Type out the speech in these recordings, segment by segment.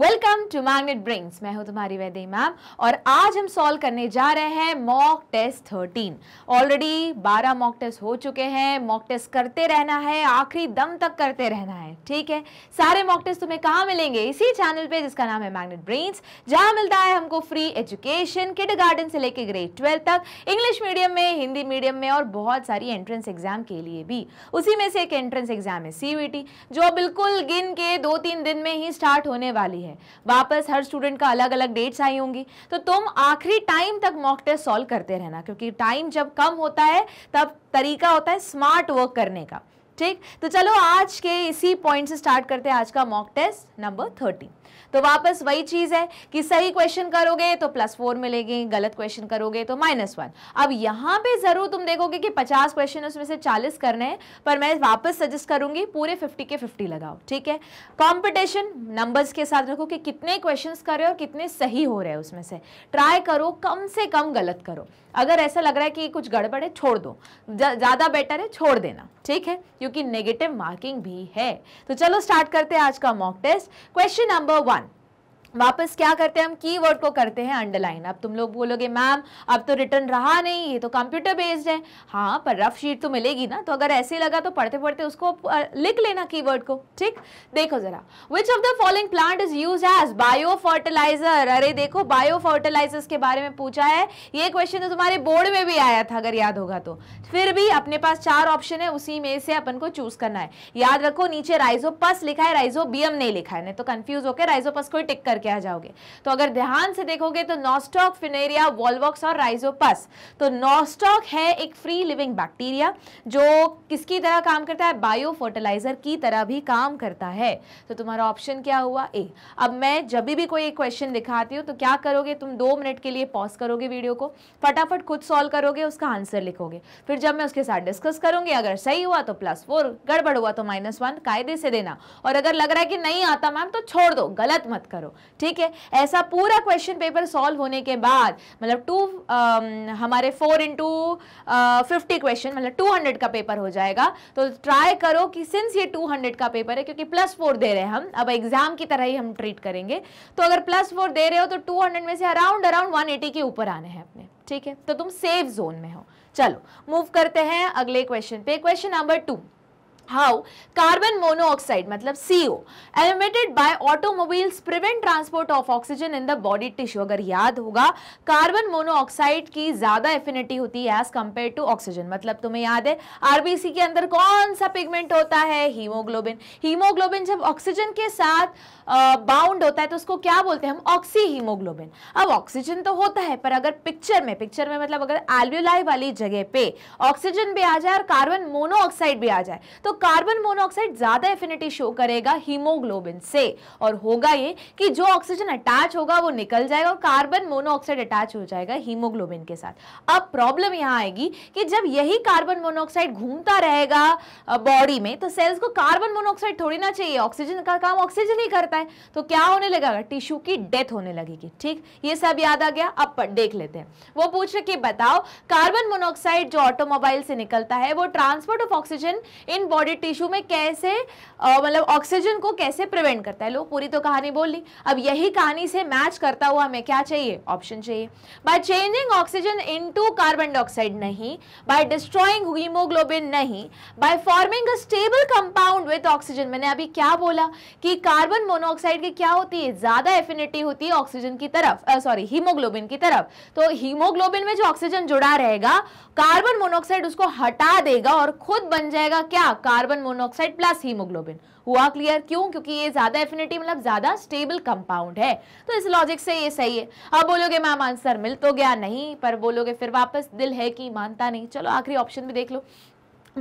Welcome to magnet brings मैं हूं तुम्हारी वैदे मैम और आज हम सॉल्व करने जा रहे हैं मॉक टेस्ट थर्टीन ऑलरेडी बारह मॉक टेस्ट हो चुके हैं मॉक टेस्ट करते रहना है आखिरी दम तक करते रहना है ठीक है सारे मॉक टेस्ट तुम्हें कहाँ मिलेंगे इसी चैनल पे जिसका नाम है मैग्नेट ब्रेन्स जहाँ मिलता है हमको फ्री एजुकेशन किड गार्डन से लेकर ग्रेड ट्वेल्थ तक इंग्लिश मीडियम में हिंदी मीडियम में और बहुत सारी एंट्रेंस एग्जाम के लिए भी उसी में से एक एंट्रेंस एग्जाम है सी जो बिल्कुल गिन के दो तीन दिन में ही स्टार्ट होने वाली है है वापस हर स्टूडेंट का अलग अलग डेट्स आई होंगी तो तुम आखिरी टाइम तक मॉक टेस्ट सॉल्व करते रहना क्योंकि टाइम जब कम होता है तब तरीका होता है स्मार्ट वर्क करने का ठीक तो चलो आज के इसी पॉइंट से स्टार्ट करते हैं आज का मॉक टेस्ट नंबर थर्टीन तो वापस वही चीज है कि सही क्वेश्चन करोगे तो प्लस फोर मिलेंगे गलत क्वेश्चन करोगे तो माइनस वन अब यहां पे जरूर तुम देखोगे कि पचास क्वेश्चन उसमें से चालीस करने हैं पर मैं वापस सजेस्ट करूंगी पूरे फिफ्टी के फिफ्टी लगाओ ठीक है कॉम्पिटिशन नंबर्स के साथ रखो कि कितने क्वेश्चन कर रहे हो और कितने सही हो रहे हैं उसमें से ट्राई करो कम से कम गलत करो अगर ऐसा लग रहा है कि कुछ गड़बड़ है छोड़ दो ज़्यादा बेटर है छोड़ देना ठीक है क्योंकि नेगेटिव मार्किंग भी है तो चलो स्टार्ट करते हैं आज का mock test question number one वापस क्या करते हैं हम कीवर्ड को करते हैं अंडरलाइन अब तुम लोग बोलोगे मैम अब तो रिटर्न रहा नहीं ये तो कंप्यूटर बेस्ड है हाँ पर रफ शीट तो मिलेगी ना तो अगर ऐसे लगा तो पढ़ते पढ़ते उसको लिख लेना कीवर्ड को ठीक देखो जरा which of the following plant is use as biofertilizer अरे देखो बायो फर्टिलाइजर्स के बारे में पूछा है ये क्वेश्चन तो तुम्हारे बोर्ड में भी आया था अगर याद होगा तो फिर भी अपने पास चार ऑप्शन है उसी में से अपन को चूज करना है याद रखो नीचे राइजो लिखा है राइजो नहीं लिखा है नहीं तो कंफ्यूज होकर राइजो को टिक कर करके आ जाओगे तो अगर ध्यान से देखोगे तो नॉस्टॉक फिनेरिया वॉल्वॉक्स और राइजोपस तो नॉस्टॉक है एक फ्री लिविंग बैक्टीरिया जो किसकी तरह काम करता है बायो फर्टिलाइजर की तरह भी काम करता है तो तुम्हारा ऑप्शन क्या हुआ ए अब मैं जब भी कोई क्वेश्चन दिखाती हूँ तो क्या करोगे तुम दो मिनट के लिए पॉज करोगे वीडियो को फटाफट खुद सॉल्व करोगे उसका आंसर लिखोगे फिर जब मैं उसके साथ डिस्कस करूंगी अगर सही हुआ तो प्लस फोर गड़बड़ हुआ तो माइनस वन कायदे से देना और अगर लग रहा है कि नहीं आता मैम तो छोड़ दो गलत मत करो ठीक है ऐसा पूरा क्वेश्चन पेपर सॉल्व होने के बाद मतलब टू um, हमारे फोर इंटू फिफ्टी क्वेश्चन मतलब टू हंड्रेड का पेपर हो जाएगा तो ट्राई करो कि सिंस ये टू हंड्रेड का पेपर है क्योंकि प्लस फोर दे रहे हैं हम अब एग्जाम की तरह ही हम ट्रीट करेंगे तो अगर प्लस फोर दे रहे हो तो टू हंड्रेड में से अराउंड अराउंड वन एटी के ऊपर आने हैं अपने ठीक है तो तुम सेफ जोन में हो चलो मूव करते हैं अगले क्वेश्चन पे question number two how carbon monoxide मतलब CO eliminated by automobiles prevent transport of oxygen in the body tissue अगर याद होगा कार्बन मोनोऑक्साइड की ज्यादा एफिनिटी होती है एज कंपेयर टू ऑक्सीजन मतलब तुम्हें याद है आरबीसी के अंदर कौन सा पिगमेंट होता है हीमोग्लोबिन हीमोग्लोबिन जब ऑक्सीजन के साथ बाउंड होता है तो उसको क्या बोलते हैं हम ऑक्सी हीमोग्लोबिन अब ऑक्सीजन तो होता है पर अगर पिक्चर में पिक्चर में मतलब अगर एल्व्यूलाई वाली जगह पे ऑक्सीजन भी आ जाए और कार्बन मोनोऑक्साइड भी आ जाए तो कार्बन मोनोऑक्साइड ज्यादा एफिनिटी शो करेगा हीमोग्लोबिन से और होगा ये कि जो ऑक्सीजन अटैच होगा वो निकल जाएगा और कार्बन मोनोऑक्साइड अटैच हो जाएगा हीमोग्लोबिन के साथ अब प्रॉब्लम यहां आएगी कि जब यही कार्बन मोनोऑक्साइड घूमता रहेगा बॉडी में तो सेल्स को कार्बन मोनोऑक्साइड थोड़ी ना चाहिए ऑक्सीजन का काम ऑक्सीजन ही करता है तो क्या होने लगेगा टिश्यू की डेथ होने लगेगी ठीक ये सब याद आ गया अब देख लेते हैं वो पूछ रहे कि बताओ कार्बन मोनोऑक्साइड जो ऑटोमोबाइल से निकलता है वो transport of oxygen in body body tissue में कैसे मतलब ऑक्सीजन को कैसे प्रिवेंट करता है लोग पूरी तो कहानी बोल ली अब यही कहानी से मैच करता हुआ हमें क्या चाहिए ऑप्शन चाहिए by changing oxygen into carbon dioxide नहीं बाय डिस्ट्रॉइंग हीमोग्लोबिन नहीं by forming a stable compound with oxygen मैंने अभी क्या बोला कि कार्बन मोनोऑक्साइड की क्या होती है ज़्यादा एफिनिटी होती है ऑक्सीजन की तरफ सॉरी हीमोग्लोबिन की तरफ तो हीमोग्लोबिन में जो ऑक्सीजन जुड़ा रहेगा कार्बन मोनोऑक्साइड उसको हटा देगा और खुद बन जाएगा क्या कार्बन मोनोऑक्साइड प्लस हीमोग्लोबिन हुआ क्लियर क्यों क्योंकि ये ज़्यादा एफिनिटी मतलब ज़्यादा स्टेबल कंपाउंड है तो इस लॉजिक से ये सही है अब बोलोगे मैम आंसर मिल तो गया नहीं पर बोलोगे फिर वापस दिल है कि मानता नहीं चलो आखिरी ऑप्शन भी देख लो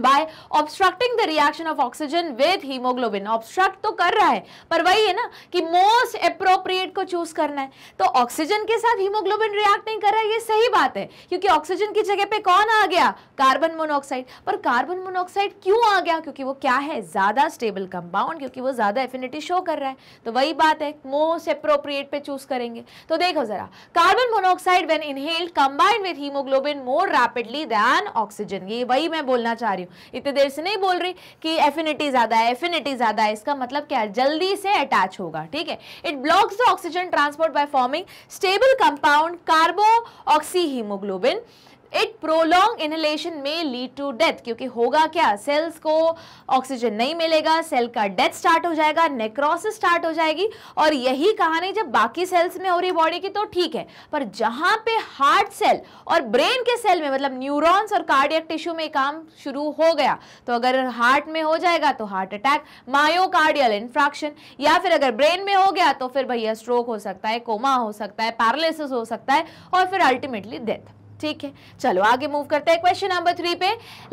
by obstructing the reaction of oxygen with haemoglobin obstruct तो कर रहा है पर वही है ना कि मोस्ट अप्रोप्रिएट को चूज करना है तो ऑक्सीजन के साथ हीमोग्लोबिन रिएक्ट नहीं कर रहा है ये सही बात है क्योंकि ऑक्सीजन की जगह पे कौन आ गया कार्बन मोनोऑक्साइड पर कार्बन मोनोऑक्साइड क्यों आ गया क्योंकि वो क्या है ज़्यादा स्टेबल कंपाउंड क्योंकि वो ज़्यादा एफिनिटी शो कर रहा है तो वही बात है मोस्ट अप्रोप्रिएट पे चूज करेंगे तो देखो ज़रा carbon monoxide when inhaled combined with haemoglobin more rapidly than oxygen ये वही मैं बोलना चाह रही हूँ हूँ इतने देर से नहीं बोल रही कि एफिनिटी ज़्यादा है एफिनिटी ज़्यादा है इसका मतलब क्या है जल्दी से अटैच होगा ठीक है it blocks the oxygen transport by forming stable compound carboxyhaemoglobin it prolong inhalation में लीड टू डेथ क्योंकि होगा क्या सेल्स को ऑक्सीजन नहीं मिलेगा सेल का डेथ स्टार्ट हो जाएगा नेक्रोसिस स्टार्ट हो जाएगी और यही कहानी जब बाकी सेल्स में हो रही बॉडी की तो ठीक है पर जहां पे हार्ट सेल और ब्रेन के सेल में मतलब न्यूरॉन्स और कार्डियक टिश्यू में काम शुरू हो गया तो अगर हार्ट में हो जाएगा तो हार्ट अटैक मायोकार्डियल इन्फ्रैक्शन या फिर अगर ब्रेन में हो गया तो फिर भैया स्ट्रोक हो सकता है कोमा हो सकता है पैरालिसिस हो सकता है और फिर अल्टीमेटली डेथ ठीक है चलो आगे मूव करते हैं क्वेश्चन नंबर थ्री पे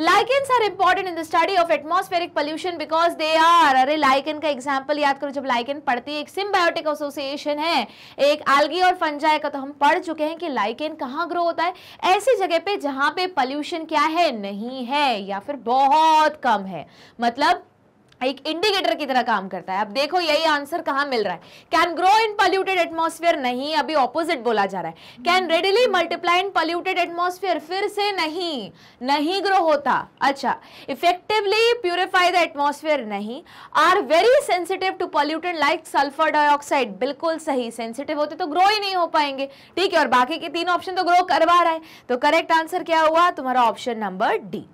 lichens are important in the study of atmospheric pollution because they are अरे लाइकेन का एग्जाम्पल याद करो जब लाइकेन पढ़ती है एक सिम्बायोटिक एसोसिएशन है एक आलगी और फंजाए का तो हम पढ़ चुके हैं कि लाइकेन कहाँ ग्रो होता है ऐसी जगह पे जहाँ पे पॉल्यूशन क्या है नहीं है या फिर बहुत कम है मतलब एक इंडिकेटर की तरह काम करता है अब देखो यही आंसर कहां मिल रहा है can grow in polluted atmosphere नहीं अभी ऑपोजिट बोला जा रहा है can readily multiply in polluted atmosphere फिर से नहीं नहीं ग्रो होता अच्छा इफेक्टिवली प्यूरिफाई द एटमोसफियर नहीं are very sensitive to polluted like sulphur dioxide बिल्कुल सही सेंसिटिव होते तो ग्रो ही नहीं हो पाएंगे ठीक है और बाकी के तीन ऑप्शन तो ग्रो करवा रहा है तो करेक्ट आंसर क्या हुआ तुम्हारा ऑप्शन नंबर डी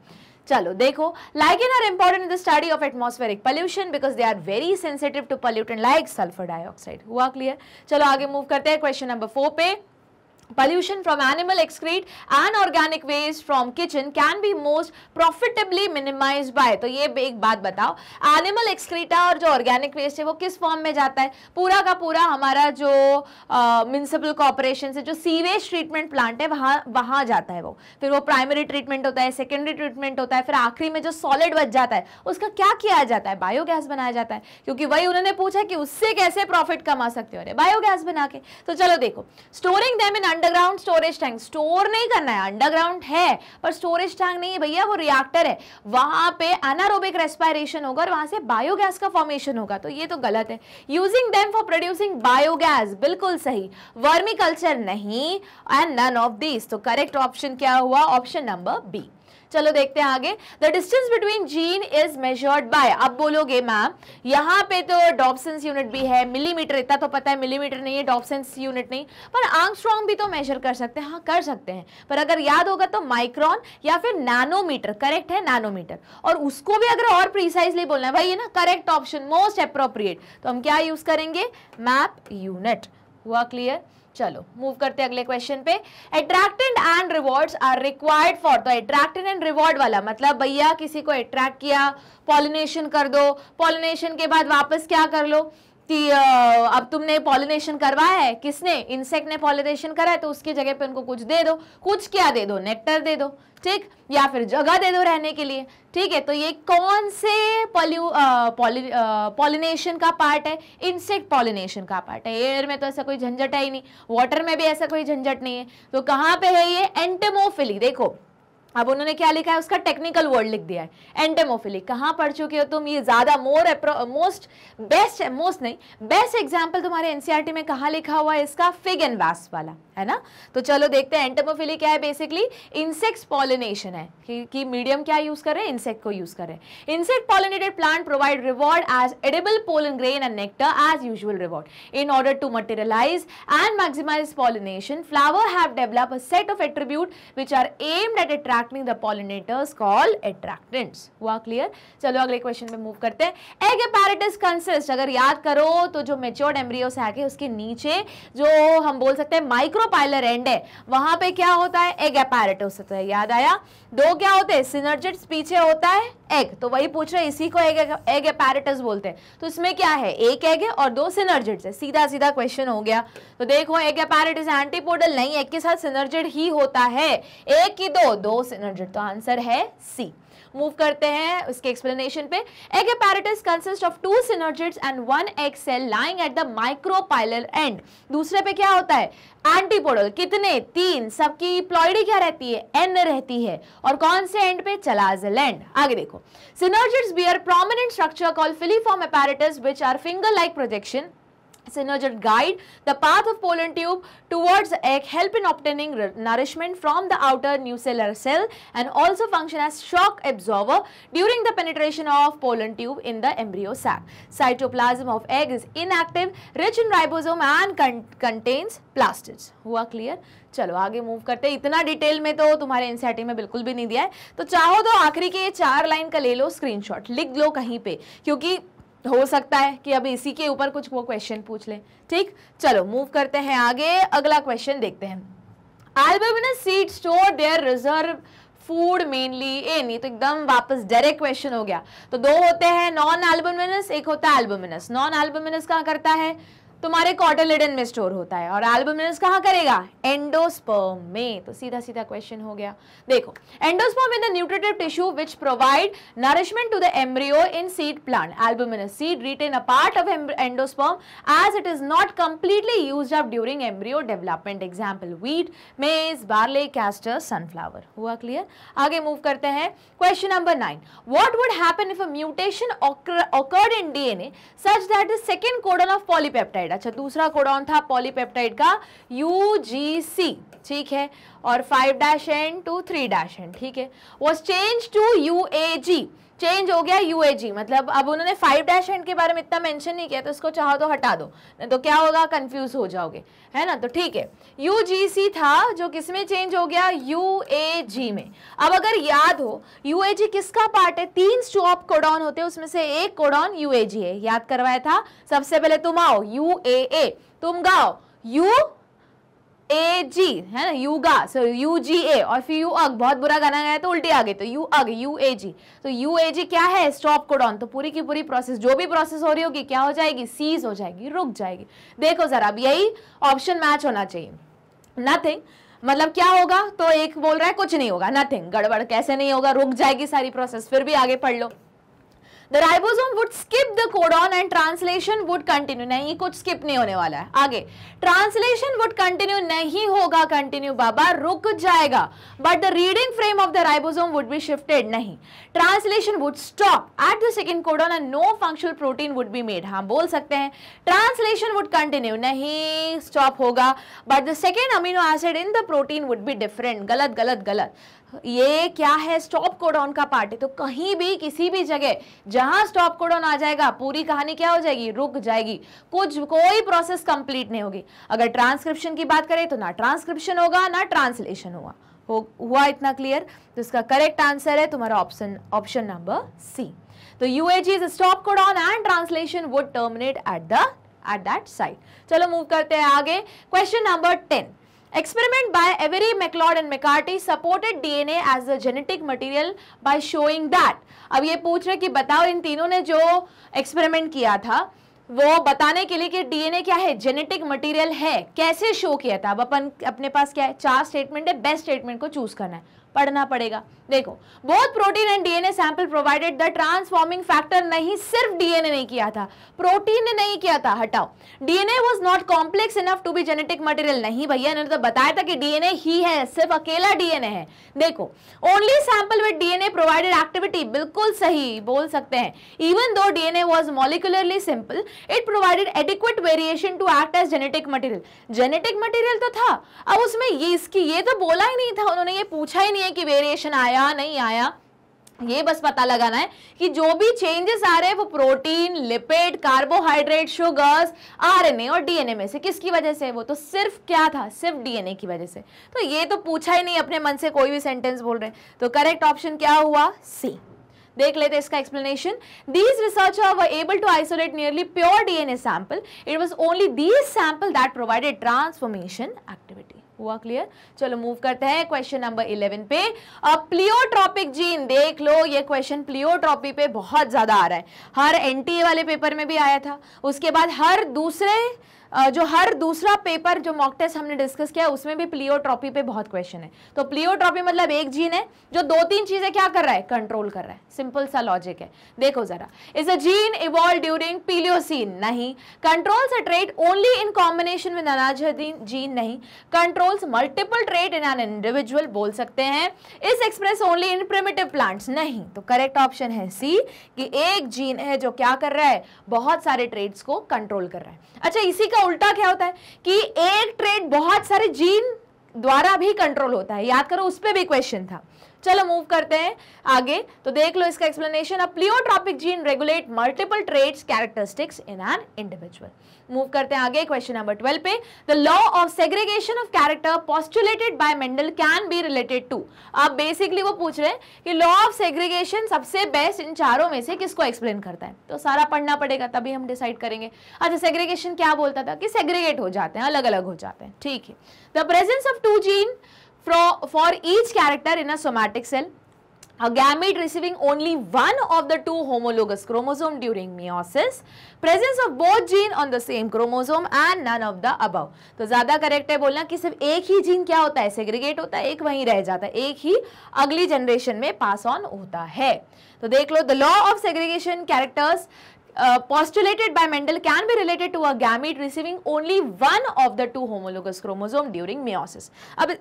चलो देखो इन are important in the study of atmospheric pollution because they are very sensitive to pollutant like sulphur dioxide हुआ क्लियर चलो आगे मूव करते हैं क्वेश्चन नंबर फोर पे pollution from animal excrete and organic waste from kitchen can be most profitably minimized by तो ये एक बात बताओ animal excreta और जो organic waste है वो किस form में जाता है पूरा का पूरा हमारा जो म्यूनसिपल कॉरपोरेशन से जो सीवेज ट्रीटमेंट प्लांट है वहाँ वहाँ जाता है वो फिर वो प्राइमरी ट्रीटमेंट होता है सेकेंडरी ट्रीटमेंट होता है फिर आखिरी में जो सॉलिड बच जाता है उसका क्या किया जाता है बायोगैस बनाया जाता है क्योंकि वही उन्होंने पूछा कि उससे कैसे प्रॉफिट कमा सकते हो रहे बायोगैस बना के तो चलो देखो storing them in underground storage tank store नहीं करना है अंडरग्राउंड है पर स्टोरेज टैंक नहीं है भैया वो रिएक्टर है वहां पे अनारोबिक रेस्पायरेशन होगा और वहां से बायोगैस का फॉर्मेशन होगा तो ये तो गलत है using them for producing biogas बिल्कुल सही वर्मी कल्चर नहीं एंड नन ऑफ दिस तो करेक्ट ऑप्शन क्या हुआ ऑप्शन नंबर बी चलो देखते हैं आगे the distance between gene is measured by अब बोलोगे मैम यहाँ पे तो डॉपसेंस यूनिट भी है मिलीमीटर इतना तो पता है मिलीमीटर नहीं है डॉपसेंस यूनिट नहीं पर आंगस्ट्रॉन्ग भी तो मेजर कर सकते हैं हाँ कर सकते हैं पर अगर याद होगा तो माइक्रॉन या फिर नैनोमीटर करेक्ट है नैनोमीटर और उसको भी अगर और प्रिसाइसली बोलना है भाई ये ना करेक्ट ऑप्शन मोस्ट अप्रोप्रिएट तो हम क्या यूज़ करेंगे मैप यूनिट हुआ क्लियर चलो मूव करते अगले क्वेश्चन पे attractant and rewards are required for तो अट्रैक्टेंट एंड रिवॉर्ड वाला मतलब भैया किसी को अट्रैक्ट किया पॉलिनेशन कर दो पॉलिनेशन के बाद वापस क्या कर लो अब तुमने पॉलिनेशन करवाया है किसने इंसेक्ट ने पॉलिनेशन करा है तो उसकी जगह पे उनको कुछ दे दो कुछ क्या दे दो नेक्टर दे दो ठीक या फिर जगह दे दो रहने के लिए ठीक है तो ये कौन से पॉल्यू पॉलिनेशन का पार्ट है इंसेक्ट पॉलिनेशन का पार्ट है एयर में तो ऐसा कोई झंझट है ही नहीं वाटर में भी ऐसा कोई झंझट नहीं है तो कहाँ पे है ये एंटेमोफिली देखो अब उन्होंने क्या लिखा है उसका टेक्निकल वर्ड लिख दिया है एंटेमोफिलिक कहाँ पढ़ चुके हो तुम ये ज़्यादा मोर मोस्ट बेस्ट मोस्ट नहीं बेस्ट एग्जाम्पल तुम्हारे एनसीईआरटी e में कहाँ लिखा हुआ है इसका फिग एंड वास वाला है ना तो चलो देखते हैं एंटमोफिली क्या है बेसिकली इंसेक्ट पॉलिनेशन है कि, कि मीडियम क्या यूज कर रहे हैं इंसेक्ट को यूज कर रहे हैं insect pollinated plant provide reward as edible pollen grain and nectar as usual reward in order to materialize and maximize pollination flower have develop a set of attribute which are aimed at attracting the pollinators call attractants हुआ clear चलो अगले question में move करते हैं egg apparatus consist अगर याद करो तो जो मेच्योर्ड एम्ब्रियोस आके उसके नीचे जो हम बोल सकते हैं माइक्रो पाइलर एंड है वहां पे क्या होता है एग अपैरेटस होता है याद आया दो क्या होते हैं सिनर्जेट्स पीछे होता है एग तो वही पूछ रहे इसी को एग एग एपैरेटस बोलते हैं तो इसमें क्या है एक एग है और दो सिनर्जिट्स है सीधा सीधा क्वेश्चन हो गया तो देखो एग अपैरेटस एंटीपोडल नहीं एग के साथ सिनर्जिट ही होता है एक की दो दो सिनर्जिट तो आंसर है सी मूव करते हैं उसके एक्सप्लेनेशन पे egg apparatus consist of two synergids and one egg cell lying at the micropylar end दूसरे पे क्या होता है एंटीपोडल कितने तीन सबकी प्लॉइडी क्या रहती है एन रहती है और कौन से एंड पे चलाजल एंड आगे देखो synergids bear prominent structure call filiform apparatus which are finger like projection Synergist guide the path of pollen tube towards egg help in obtaining nourishment from the outer nucellar cell and also function as shock absorber during the penetration of pollen tube in the embryo sac. Cytoplasm of egg is inactive, rich in ribosome and con contains plastids. हुआ clear चलो आगे move करते हैं इतना detail में तो तुम्हारे NCERT में बिल्कुल भी नहीं दिया है तो चाहो तो आखिरी के चार लाइन का ले लो स्क्रीनशॉट लिख लो कहीं पे क्योंकि हो सकता है कि अभी इसी के ऊपर कुछ वो क्वेश्चन पूछ ले ठीक चलो मूव करते हैं आगे अगला क्वेश्चन देखते हैं albuminous seed store their reserve food mainly a नहीं तो एकदम वापस डायरेक्ट क्वेश्चन हो गया तो दो होते हैं नॉन एल्बमिनस एक होता है एल्बमिनस नॉन एल्बमिनस कहाँ करता है तुम्हारे कॉटोलिडन में स्टोर होता है और एल्बुमिनस कहाँ करेगा एंडोस्पर्म में तो सीधा सीधा क्वेश्चन हो गया देखो endosperm in the nutritive tissue which provide nourishment to the embryo in seed plant albuminous seed retain a part of endosperm as it is not completely use up during embryo development example wheat maize barley castor sunflower हुआ clear आगे move करते हैं question number nine what would happen if a mutation D N A such that the second codon of polypeptide polypeptide अच्छा दूसरा codon था polypeptide का you जी सी ठीक है और five dash N two three dash N ठीक है was change to U A G change हो गया यूएजी मतलब अब उन्होंने फाइव डैश एंड के बारे में इतना मेंशन नहीं किया तो इसको चाहो तो हटा दो नहीं तो क्या होगा कंफ्यूज हो जाओगे है ना तो ठीक है यूजीसी था जो किस में चेंज हो गया यूएजी में अब अगर याद हो यूएजी किसका पार्ट है तीन स्टॉप कोडॉन होते हैं उसमें से एक कोडॉन यूएजी है याद करवाया था सबसे पहले तुम आओ यू ए तुम गाओ यू ए जी है ना यूगा सो यू जी ए और फिर यू अग बहुत बुरा गाना गाया तो उल्टी आ गई तो यू अग यू ए जी तो यू ए जी क्या है स्टॉप कोडॉन तो पूरी की पूरी प्रोसेस जो भी प्रोसेस हो रही होगी क्या हो जाएगी सीज हो जाएगी रुक जाएगी देखो जरा अब यही ऑप्शन मैच होना चाहिए नथिंग मतलब क्या होगा तो एक बोल रहा है कुछ नहीं होगा नथिंग गड़बड़ कैसे नहीं होगा रुक जाएगी सारी प्रोसेस फिर भी आगे पढ़ लो the ribosome would skip the codon and translation would continue नहीं कुछ स्किप नहीं होने वाला है आगे ट्रांसलेशन वुड कंटिन्यू नहीं होगा कंटिन्यू बाबा रुक जाएगा but the reading frame of the ribosome would be shifted नहीं translation would stop at the second codon and no functional protein would be made हाँ बोल सकते हैं ट्रांसलेशन वुड कंटिन्यू नहीं स्टॉप होगा but the second amino acid in the protein would be different गलत गलत गलत ये क्या है स्टॉप कोडाउन का पार्ट है तो कहीं भी किसी भी जगह जहां स्टॉप कोडॉन आ जाएगा पूरी कहानी क्या हो जाएगी रुक जाएगी कुछ कोई प्रोसेस कंप्लीट नहीं होगी अगर ट्रांसक्रिप्शन की बात करें तो ना ट्रांसक्रिप्शन होगा ना ट्रांसलेशन होगा हो हुआ इतना क्लियर तो इसका करेक्ट आंसर है तुम्हारा ऑप्शन ऑप्शन नंबर सी तो UAG is stop codon and translation would terminate at the at that site चलो मूव करते हैं आगे question number ten Experiment by Avery, McLeod and McCarthy supported DNA as a genetic material by showing that. अब ये पूछ रहे कि बताओ इन तीनों ने जो एक्सपेरिमेंट किया था वो बताने के लिए कि डीएनए क्या है जेनेटिक मटेरियल है कैसे शो किया था अब अपन अपने पास क्या है चार स्टेटमेंट है बेस्ट स्टेटमेंट को चूज करना है पढ़ना पड़ेगा देखो both protein and DNA sample provided the transforming factor नहीं सिर्फ डीएनए नहीं किया था प्रोटीन ने नहीं किया था हटाओ DNA was not complex enough to be genetic material नहीं भैया ने तो बताया था कि डीएनए ही है सिर्फ अकेला डीएनए है देखो only sample with DNA provided activity बिल्कुल सही बोल सकते हैं even though DNA was molecularly simple it provided adequate variation to act as genetic material genetic material तो था अब उसमें ये इसकी ये तो बोला ही नहीं था उन्होंने ये पूछा ही नहीं नहीं है कि वेरिएशन आया नहीं आया ये बस पता लगाना है कि जो भी चेंजेस आ रहे हैं वो protein lipid carbohydrate sugars RNA और डीएनए में से किसकी वजह से है वो तो सिर्फ क्या था सिर्फ डीएनए की वजह से तो ये तो पूछा ही नहीं अपने मन से कोई भी सेंटेंस बोल रहे तो करेक्ट ऑप्शन क्या हुआ सी देख लेते हैं इसका explanation these researcher were able to isolate nearly pure DNA sample it was only these sample that provided transformation activity हुआ क्लियर चलो मूव करते हैं क्वेश्चन नंबर इलेवन पे अब प्लियोट्रॉपिक जीन देख लो ये क्वेश्चन प्लियोट्रॉपी पे बहुत ज़्यादा आ रहा है हर एनटीए वाले पेपर में भी आया था उसके बाद हर दूसरे जो हर दूसरा पेपर जो मॉक टेस्ट हमने डिस्कस किया उसमें भी प्लियोट्रॉपी पे बहुत क्वेश्चन है तो प्लियोट्रॉपी मतलब एक जीन है जो दो तीन चीज़ें क्या कर रहा है कंट्रोल कर रहा है सिंपल सा लॉजिक है देखो ज़रा is a gene evolve during Pliocene नहीं controls a trait only in combination with another gene नहीं controls multiple trait in an individual बोल सकते हैं is express only in primitive plants नहीं तो करेक्ट ऑप्शन है सी कि एक जीन है जो क्या कर रहा है बहुत सारे ट्रेड्स को कंट्रोल कर रहा है अच्छा इसी का उल्टा क्या होता है कि एक ट्रेड बहुत सारे जीन द्वारा भी कंट्रोल होता है याद करो उस पर भी क्वेश्चन था चलो मूव करते हैं आगे तो देख लो इसका एक्सप्लेनेशन अब pleiotropic gene regulate multiple traits characteristics in an individual move करते हैं आगे क्वेश्चन नंबर ट्वेल्व पे the law of segregation of character postulated by Mendel can be related to अब बेसिकली वो पूछ रहे हैं कि लॉ ऑफ सेग्रीगेशन सबसे बेस्ट इन चारों में से किसको एक्सप्लेन करता है तो सारा पढ़ना पड़ेगा तभी हम डिसाइड करेंगे अच्छा सेग्रीगेशन क्या बोलता था कि सेग्रीगेट हो जाते हैं अलग अलग हो जाते हैं ठीक है the presence of two gene for each character in a somatic cell a gamete receiving only one of the two homologous chromosome during meiosis presence of both gene on the same chromosome and none of the above तो ज़्यादा correct है बोलना कि सिर्फ एक ही gene क्या होता है सेग्रीगेट होता है एक वहीं रह जाता है एक ही अगली जनरेशन में पास ऑन होता है तो देख लो the law of segregation characters Uh, postulated by Mendel can be related to a gamete receiving only one of the two homologous chromosome during meiosis. अब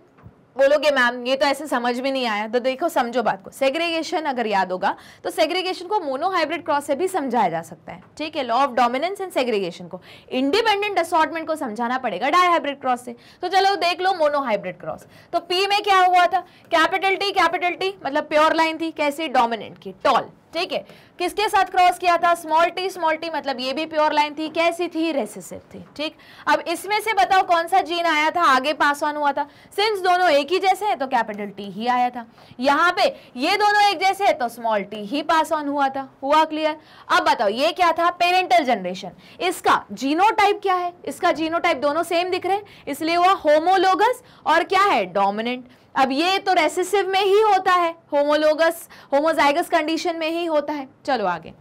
बोलोगे मैम ये तो ऐसे समझ में नहीं आया तो देखो समझो बात को सेग्रीगेशन अगर याद होगा तो सेग्रीगेशन को मोनोहाइब्रिड क्रॉस से भी समझाया जा सकता है ठीक है law of dominance and segregation को इंडिपेंडेंट असॉटमेंट को समझाना पड़ेगा हाइब्रिड क्रॉस से तो चलो देख लो मोनोहाइब्रिड क्रॉस तो पी में क्या हुआ था कैपिटल टी कैपिटल टी मतलब प्योर लाइन थी कैसी डोमिनेंट की टॉल ठीक है किसके साथ क्रॉस किया था स्मॉल टी स्मॉल टी मतलब ये भी प्योर लाइन थी कैसी थी रेसेसिव थी ठीक अब इसमें से बताओ कौन सा जीन आया था आगे पास ऑन हुआ था सिंस दोनों एक ही जैसे हैं तो कैपिटल टी ही आया था यहां पे ये दोनों एक जैसे हैं तो स्मॉल टी ही पास ऑन हुआ था हुआ क्लियर अब बताओ ये क्या था पेरेंटल जनरेशन इसका जीनोटाइप क्या है इसका जीनोटाइप दोनों सेम दिख रहे हैं इसलिए हुआ होमोलोगस और क्या है डोमिनेंट अब ये तो रेसेसिव में ही होता है होमोलोगस होमोजाइगस कंडीशन में ही होता है चलो आगे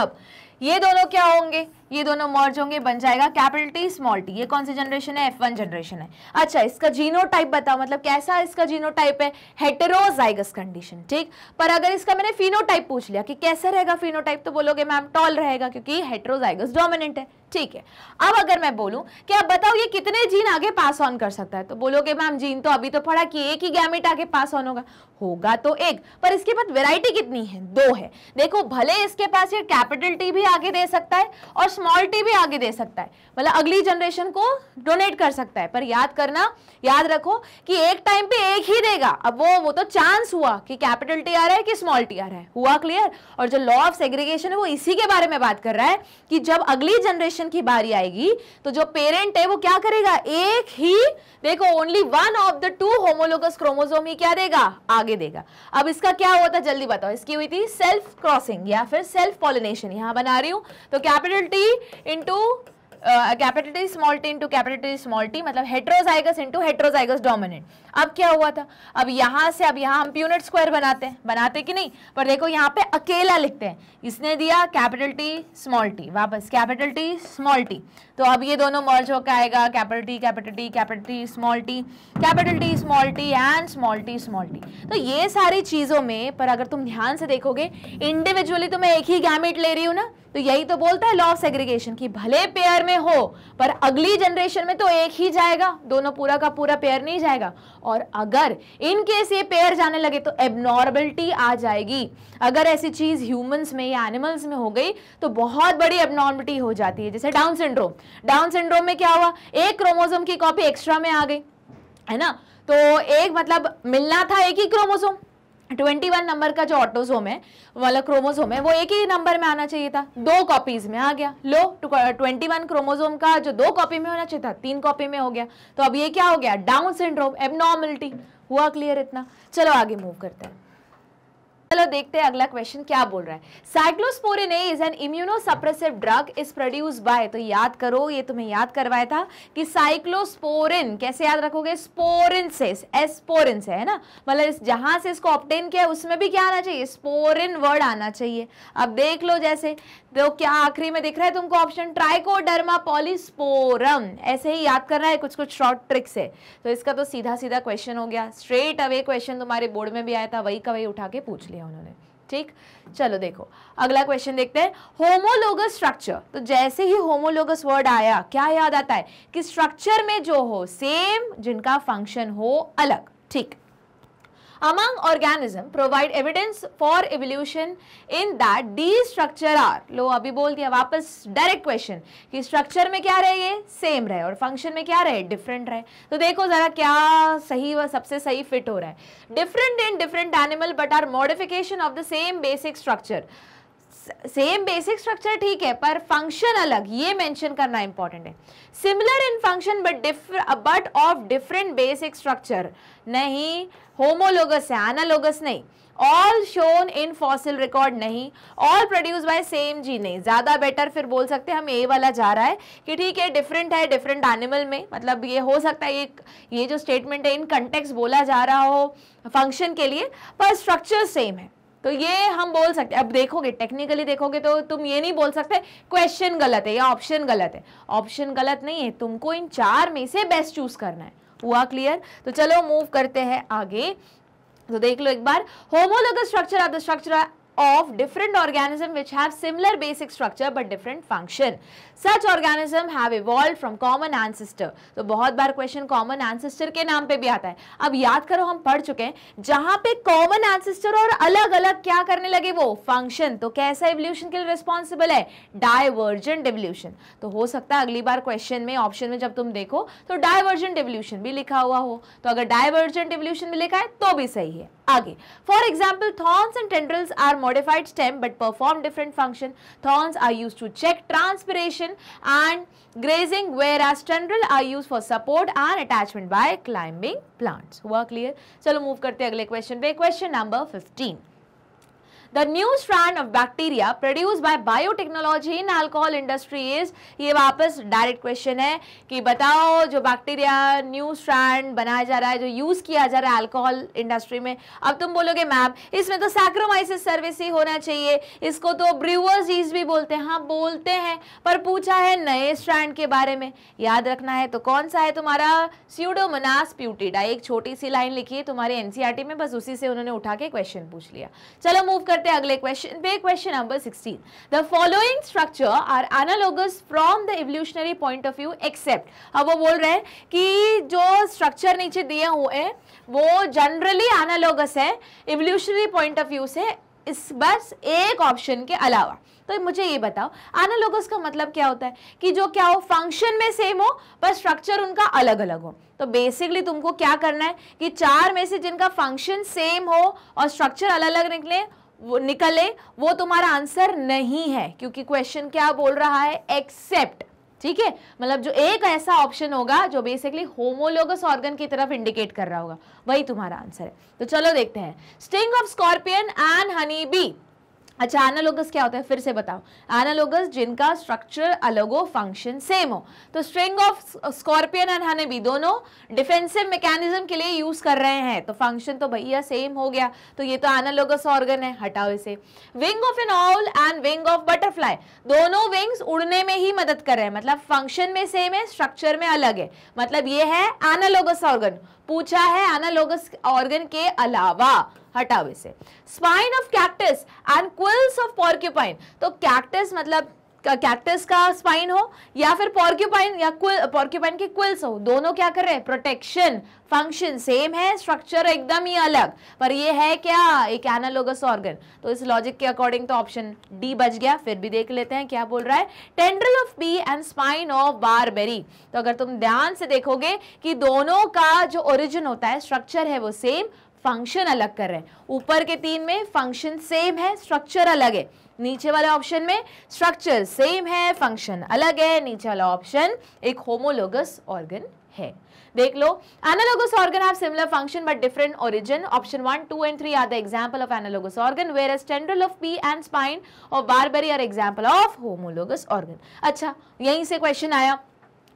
अब ये दोनों क्या होंगे ये दोनों मर्ज होंगे बन जाएगा कैपिटल टी स्मॉल टी ये कौन सी जनरेशन है एफ वन जनरेशन है अच्छा इसका जीनो टाइप बताओ मतलब कैसा इसका जीनो टाइप है हेटेरोजाइगस कंडीशन ठीक पर अगर इसका मैंने फिनोटाइप पूछ लिया कि कैसा रहेगा फिनोटाइप तो बोलोगे मैम टॉल रहेगा क्योंकि हेटेरोजाइगस डोमिनेंट है ठीक है अब अगर मैं बोलूं कि अब बताओ ये कितने जीन आगे पास ऑन कर सकता है तो बोलोगे मैम जीन तो अभी तो पढ़ा कि एक ही गैमेट आगे पास ऑन होगा होगा तो एक पर इसके बाद वेराइटी कितनी है दो है देखो भले इसके पास ये कैपिटल टी भी आगे दे सकता है और स्मॉल टी भी आगे दे सकता है मतलब अगली जनरेशन को डोनेट कर सकता है पर याद करना याद रखो कि एक टाइम पे एक ही देगा अब वो वो तो चांस हुआ कि कैपिटल टी आ रहा है कि स्मॉल टी आ रहा है हुआ क्लियर और जो लॉ ऑफ सेग्रीगेशन है वो इसी के बारे में बात कर रहा है कि जब अगली जनरेशन की बारी आएगी तो जो पेरेंट है वो क्या करेगा एक ही देखो only one of the two homologous chromosome ही क्या देगा आगे देगा अब इसका क्या हुआ था जल्दी बताओ इसकी हुई थी सेल्फ क्रॉसिंग या फिर सेल्फ पॉलिनेशन यहां बना रही हूं तो capital T into capital T small T into capital T small T मतलब हेट्रोजाइगस इंटू हेट्रोजाइगस डोमिनेंट अब क्या हुआ था अब यहाँ से अब यहाँ हम प्यूनिट स्क्वायर बनाते हैं बनाते कि नहीं पर देखो यहाँ पे अकेला लिखते हैं इसने दिया कैपिटल टी स्मॉल टी वापस कैपिटल टी स्मॉल टी तो अब ये दोनों मर्ज होकर आएगा capital T capital T capital T small T capital T small T and small T small T तो ये सारी चीज़ों में पर अगर तुम ध्यान से देखोगे इंडिविजुअली तो मैं एक ही गैमेट ले रही हूँ ना तो यही तो बोलता है लॉ ऑफ सेग्रीगेशन की भले पेयर में हो पर अगली जनरेशन में तो एक ही जाएगा दोनों पूरा का पूरा पेयर नहीं जाएगा और अगर इन केस ये पेयर जाने लगे तो एबनॉर्मलिटी आ जाएगी अगर ऐसी चीज़ ह्यूमंस में या एनिमल्स में हो गई तो बहुत बड़ी एबनॉर्मलिटी हो जाती है जैसे डाउन सिंड्रोम डाउन सिंड्रोम में क्या हुआ एक क्रोमोजोम की कॉपी एक्स्ट्रा में आ गई है ना तो एक मतलब मिलना था एक ही क्रोमोसोम ट्वेंटी वन नंबर का जो ऑटोजोम है वाला क्रोमोजोम है वो एक ही नंबर में आना चाहिए था दो कॉपीज में आ गया लो ट्वेंटी वन क्रोमोजोम का जो दो कॉपी में होना चाहिए था तीन कॉपी में हो गया तो अब ये क्या हो गया डाउन सिंड्रोम एबनॉर्मलिटी हुआ क्लियर इतना चलो आगे मूव करते हैं चलो देखते हैं अगला क्वेश्चन क्या बोल रहा है cyclosporin A is an immunosuppressive drug is produce by तो याद करो ये तुम्हें याद करवाया था कि साइक्लोस्पोरिन कैसे याद रखोगे स्पोरिन से एस्पोरिन से है ना मतलब जहां से इसको ऑप्टेन किया है उसमें भी क्या आना चाहिए स्पोरिन वर्ड आना चाहिए अब देख लो जैसे तो क्या आखिरी में दिख रहा है तुमको ऑप्शन ट्राइकोडर्मा पॉलीस्पोरम ऐसे ही याद करना है कुछ कुछ शॉर्ट ट्रिक्स है तो इसका तो सीधा सीधा क्वेश्चन हो गया स्ट्रेट अवे क्वेश्चन तुम्हारे बोर्ड में भी आया था वही का वही उठा के पूछ लिया दिया उन्होंने ठीक चलो देखो अगला क्वेश्चन देखते हैं होमोलोगस स्ट्रक्चर तो जैसे ही होमोलोगस वर्ड आया क्या याद आता है कि स्ट्रक्चर में जो हो सेम जिनका फंक्शन हो अलग ठीक among organism provide evidence for evolution in that these structure are लो अभी बोल दिया वापस डायरेक्ट क्वेश्चन कि स्ट्रक्चर में क्या रहे ये सेम रहे और फंक्शन में क्या रहे डिफरेंट रहे तो देखो जरा क्या सही व सबसे सही फिट हो रहा है different in different animal but are modification of the same basic structure same basic structure ठीक है पर फंक्शन अलग ये मेंशन करना इंपॉर्टेंट है similar in function but differ but of different basic structure नहीं होमोलोगस है एनालोगस नहीं all shown in fossil record नहीं all produce by same G नहीं ज़्यादा बेटर फिर बोल सकते हैं हम ए वाला जा रहा है कि ठीक है डिफरेंट है डिफरेंट एनिमल में मतलब ये हो सकता है ये ये जो स्टेटमेंट है इन कंटेक्स बोला जा रहा हो फंक्शन के लिए पर स्ट्रक्चर सेम है तो ये हम बोल सकते अब देखोगे टेक्निकली देखोगे तो तुम ये नहीं बोल सकते क्वेश्चन गलत है या ऑप्शन गलत है ऑप्शन गलत नहीं है तुमको इन चार में से बेस्ट चूज करना है हुआ क्लियर तो चलो मूव करते हैं आगे तो देख लो एक बार homolog structure of the structure of different organism which have similar basic structure but different function such organism have evolve from common ancestor तो बहुत बार क्वेश्चन कॉमन एंसिस्टर के नाम पे भी आता है अब याद करो हम पढ़ चुके हैं जहां पे कॉमन एंसिस्टर और अलग अलग क्या करने लगे वो फंक्शन तो कैसा इवोल्यूशन के लिए रिस्पॉन्सिबल है डाइवर्जेंट एवोल्यूशन तो हो सकता है अगली बार क्वेश्चन में ऑप्शन में जब तुम देखो तो डाइवर्जेंट एवोल्यूशन भी लिखा हुआ हो तो अगर डाइवर्जेंट एवोल्यूशन भी लिखा है तो भी सही है आगे for example thorns and tendrils are modified stem but perform different function thorns are use to check transpiration protection and grazing whereas tendril are used for support and attachment by climbing plants. हुआ clear चलो move to the question question पे question 15 The new strand of bacteria produced by biotechnology in alcohol industry is ये वापस direct question है कि बताओ जो bacteria new strand बनाया जा रहा है जो use किया जा रहा है alcohol industry में अब तुम बोलोगे मैम इसमें तो saccharomyces cerevisiae होना चाहिए इसको तो ब्रीवर्स yeast भी बोलते हैं हाँ बोलते हैं पर पूछा है नए स्ट्रैंड के बारे में याद रखना है तो कौन सा है तुम्हारा स्यूडोमोनास प्यूटिडा एक छोटी सी लाइन लिखी है तुम्हारे एनसीईआरटी e में बस उसी से उन्होंने उठा के क्वेश्चन पूछ लिया चलो मूव कर करते हैं अगले क्वेश्चन पे question number 16 the following structure are analogous from the evolutionary point of view except अब वो बोल रहे हैं कि जो स्ट्रक्चर नीचे दिए हुए हैं वो जनरली एनालोगस है इवोल्यूशनरी पॉइंट ऑफ व्यू से इस बस एक ऑप्शन के अलावा तो मुझे ये बताओ एनालोगस का मतलब क्या होता है कि जो क्या हो फंक्शन में सेम हो पर स्ट्रक्चर उनका अलग अलग हो तो बेसिकली तुमको क्या करना है कि चार में से जिनका फंक्शन सेम हो और स्ट्रक्चर अलग अलग निकले वो निकले वो तुम्हारा आंसर नहीं है क्योंकि क्वेश्चन क्या बोल रहा है एक्सेप्ट ठीक है मतलब जो एक ऐसा ऑप्शन होगा जो बेसिकली होमोलोगस ऑर्गन की तरफ इंडिकेट कर रहा होगा वही तुम्हारा आंसर है तो चलो देखते हैं sting of scorpion and honey bee अच्छा एनालोगस क्या होता है फिर से बताओ एनालोगस जिनका स्ट्रक्चर अलग हो फंक्शन सेम हो तो स्ट्रिंग ऑफ स्कॉर्पियन एंड हने भी दोनों डिफेंसिव मैकेनिज्म के लिए यूज कर रहे हैं तो फंक्शन तो भैया सेम हो गया तो ये तो एनालोगस ऑर्गन है हटाओ इसे wing of an owl and wing of butterfly दोनों विंग्स उड़ने में ही मदद कर रहे हैं मतलब फंक्शन में सेम है स्ट्रक्चर में अलग है मतलब ये है एनालोगस ऑर्गन पूछा है एनालोगस ऑर्गन के अलावा हटावे से spine of cactus and quills of porcupine तो कैक्टस मतलब कैक्टस का स्पाइन हो या फिर पॉर्क्यूपाइन या पॉर्क्यूपाइन के क्विल्स हो दोनों क्या कर रहे हैं प्रोटेक्शन फंक्शन सेम है स्ट्रक्चर एकदम ही अलग पर ये है क्या एक एनालोगस ऑर्गन तो इस लॉजिक के अकॉर्डिंग तो ऑप्शन डी बच गया फिर भी देख लेते हैं क्या बोल रहा है tendril of pea and spine of barberry तो अगर तुम ध्यान से देखोगे कि दोनों का जो ओरिजिन होता है स्ट्रक्चर है वो सेम फंक्शन अलग कर रहे हैं ऊपर के तीन में फंक्शन सेम है स्ट्रक्चर अलग है नीचे वाले ऑप्शन में स्ट्रक्चर सेम है फंक्शन अलग है नीचे वाला ऑप्शन एक होमोलोगस ऑर्गन है देख लो analogous organ have similar function but different origin option one two and three are the example of analogous organ whereas tendril of pea and spine और barberry are example of homologous organ अच्छा यहीं से question आया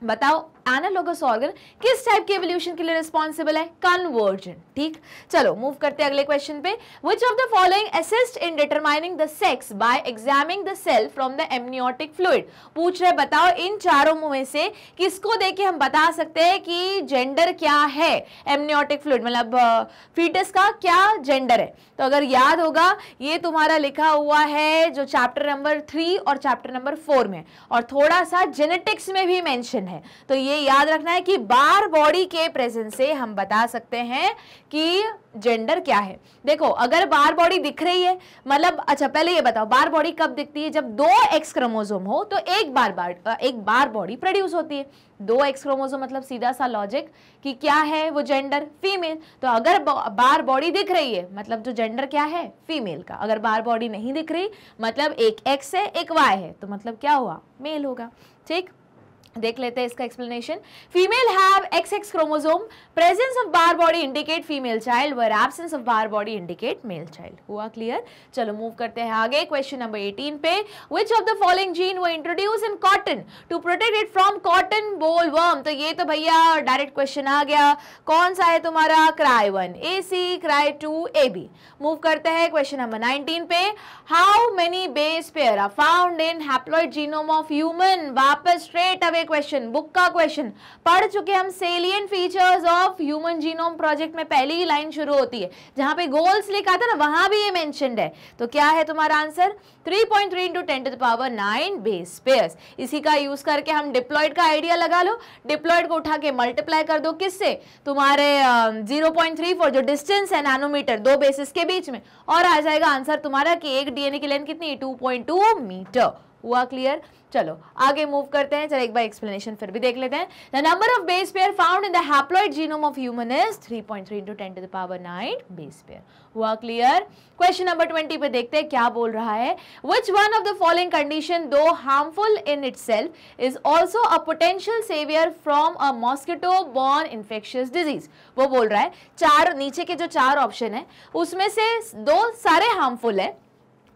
बताओ एनालोगस ऑर्गन किस type के एवोल्यूशन के लिए रिस्पॉन्सिबल है कन्वर्जन ठीक चलो मूव करते हैं अगले क्वेश्चन पे which of the following assist in determining the sex by examining the cell from the amniotic fluid पूछ रहे बताओ इन चारों में से किसको देख के हम बता सकते हैं कि जेंडर क्या है एमनियोटिक फ्लूड मतलब फीटस का क्या जेंडर है तो अगर याद होगा ये तुम्हारा लिखा हुआ है जो चैप्टर नंबर थ्री और चैप्टर नंबर फोर में और थोड़ा सा जेनेटिक्स में भी मैंशन है है तो ये याद रखना है कि बार बॉडी के प्रेजेंस से हम बता सकते हैं कि जेंडर क्या है देखो अगर बार बॉडी दिख रही है मतलब अच्छा पहले ये बताओ बार बॉडी कब दिखती है जब दो एक्स क्रोमोजोम हो तो एक बार बार एक बार बॉडी प्रोड्यूस होती है दो एक्स क्रोमोजोम मतलब सीधा सा लॉजिक कि क्या है वो जेंडर फीमेल तो अगर बार बॉडी दिख रही है मतलब जो जेंडर क्या है फीमेल का अगर बार बॉडी नहीं दिख रही मतलब एक एक्स है एक वाई है तो मतलब क्या हुआ मेल होगा ठीक देख लेते हैं इसका explanation female have X X chromosome presence of bar body indicate female child whereas absence of bar body indicate male child हुआ क्लियर चलो मूव करते हैं आगे क्वेश्चन नंबर 18 पे which of the following gene वो introduce in cotton to protect it from cotton boll worm तो ये तो भैया डायरेक्ट क्वेश्चन आ गया कौन सा है तुम्हारा cry one A C cry two A B move करते हैं क्वेश्चन नंबर नाइनटीन पे how many base pair are found in haploid genome of human वापस स्ट्रेट अवे क्वेश्चन बुक का क्वेश्चन पढ़ चुके हम salient features of human genome project में पहली ही लाइन शुरू होती है जहां पे गोल्स लिखा था ना वहां भी ये मेंशनड है तो क्या है तुम्हारा answer 3.3 point three into ten to the power nine base pairs इसी का यूज करके हम डिप्लॉयड का आइडिया लगा लो डिप्लॉयड को उठा के मल्टीप्लाई कर दो किससे तुम्हारे जीरो पॉइंट जो डिस्टेंस है नैनोमीटर दो बेसिस के बीच में और आ जाएगा आंसर तुम्हारा कि एक डीएनए की लेंथ कितनी 2.2 मीटर हुआ क्लियर चलो आगे मूव करते हैं चलो एक बार एक्सप्लेनेशन फिर भी देख लेते हैं the number of base pair found in the genome of human is 3.3 point three into ten to the power nine base pair हुआ क्लियर क्वेश्चन नंबर ट्वेंटी पे देखते हैं क्या बोल रहा है which one of the following condition though harmful in itself is also a potential saviour from a mosquito borne infectious disease वो बोल रहा है चार नीचे के जो चार ऑप्शन है उसमें से दो सारे हार्मफुल है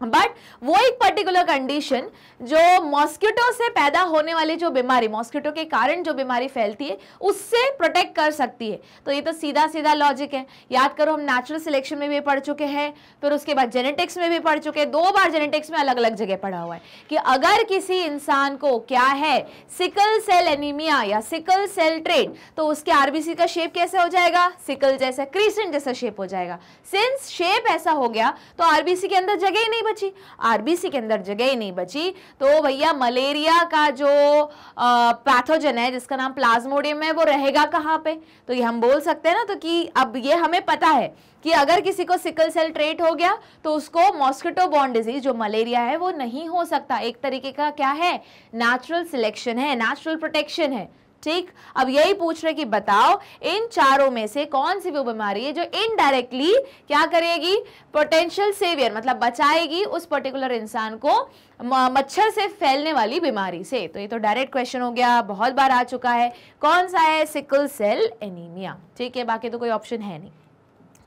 बट वो एक पर्टिकुलर कंडीशन जो मॉस्किटो से पैदा होने वाली जो बीमारी मॉस्किटो के कारण जो बीमारी फैलती है उससे प्रोटेक्ट कर सकती है तो ये तो सीधा सीधा लॉजिक है याद करो हम नेचुरल सिलेक्शन में भी पढ़ चुके हैं फिर उसके बाद जेनेटिक्स में भी पढ़ चुके हैं दो बार जेनेटिक्स में अलग अलग जगह पढ़ा हुआ है कि अगर किसी इंसान को क्या है सिकल सेल एनीमिया या सिकल सेल ट्रेड तो उसके आरबीसी का शेप कैसे हो जाएगा सिकल जैसा क्रीसेंट जैसा शेप हो जाएगा सिंस शेप ऐसा हो गया तो आरबीसी के अंदर जगह ही नहीं नहीं बची आरबीसी के अंदर जगह ही नहीं बची तो भैया मलेरिया का जो पैथोजन है जिसका नाम प्लाज्मोडियम है वो रहेगा कहाँ पे तो ये हम बोल सकते हैं ना तो कि अब ये हमें पता है कि अगर किसी को सिकल सेल ट्रेट हो गया तो उसको मॉस्किटो बॉन्ड डिजीज जो मलेरिया है वो नहीं हो सकता एक तरीके का क्या है नेचुरल सिलेक्शन है नेचुरल प्रोटेक्शन है ठीक अब यही पूछ रहे कि बताओ इन चारों में से कौन सी वो बीमारी है जो इनडायरेक्टली क्या करेगी पोटेंशियल सेवियर मतलब बचाएगी उस पर्टिकुलर इंसान को मच्छर से फैलने वाली बीमारी से तो ये तो डायरेक्ट क्वेश्चन हो गया बहुत बार आ चुका है कौन सा है सिकल सेल एनीमिया ठीक है बाकी तो कोई ऑप्शन है नहीं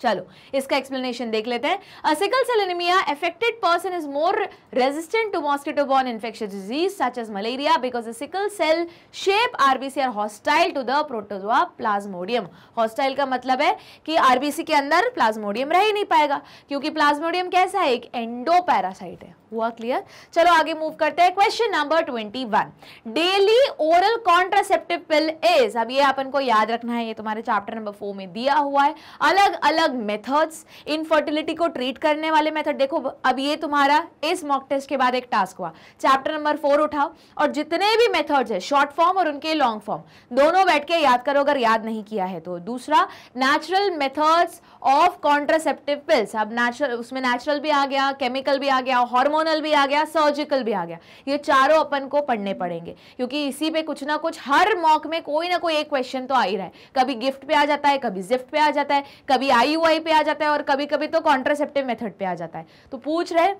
चलो इसका एक्सप्लेनेशन देख लेते हैं sickle cell anaemia affected person is more resistant to mosquito borne infection disease such as malaria because the sickle cell shape RBC are hostile to the protozoa plasmodium hostile का मतलब है कि आरबीसी के अंदर Plasmodium रह ही नहीं पाएगा क्योंकि प्लाज्मोडियम कैसा है एक एंडो पैरासाइट है हुआ क्लियर चलो आगे मूव करते हैं question number twenty one daily oral contraceptive pill is अब ये अपन को याद रखना है ये तुम्हारे चैप्टर नंबर फोर में दिया हुआ है अलग अलग मेथड्स इनफर्टिलिटी को ट्रीट करने वाले मेथड देखो अब ये तुम्हारा इस मॉक टेस्ट के बाद एक टास्क हुआ चैप्टर नंबर फोर उठाओ और जितने भी मेथड्स है शॉर्ट फॉर्म और उनके लॉन्ग फॉर्म दोनों बैठ के याद करो अगर याद नहीं किया है तो दूसरा natural methods of contraceptive pills अब नेचुरल उसमें नेचुरल भी आ गया केमिकल भी आ गया हॉर्मोन हार्मोनल भी आ गया सर्जिकल भी आ गया ये चारों अपन को पढ़ने पड़ेंगे क्योंकि इसी पे कुछ ना कुछ हर मॉक में कोई ना कोई एक क्वेश्चन तो आ ही रहा है कभी गिफ्ट पे आ जाता है कभी जिफ्ट पे आ जाता है कभी आई पे आ जाता है और कभी कभी तो कॉन्ट्रासेप्टिव मेथड पे आ जाता है तो पूछ रहे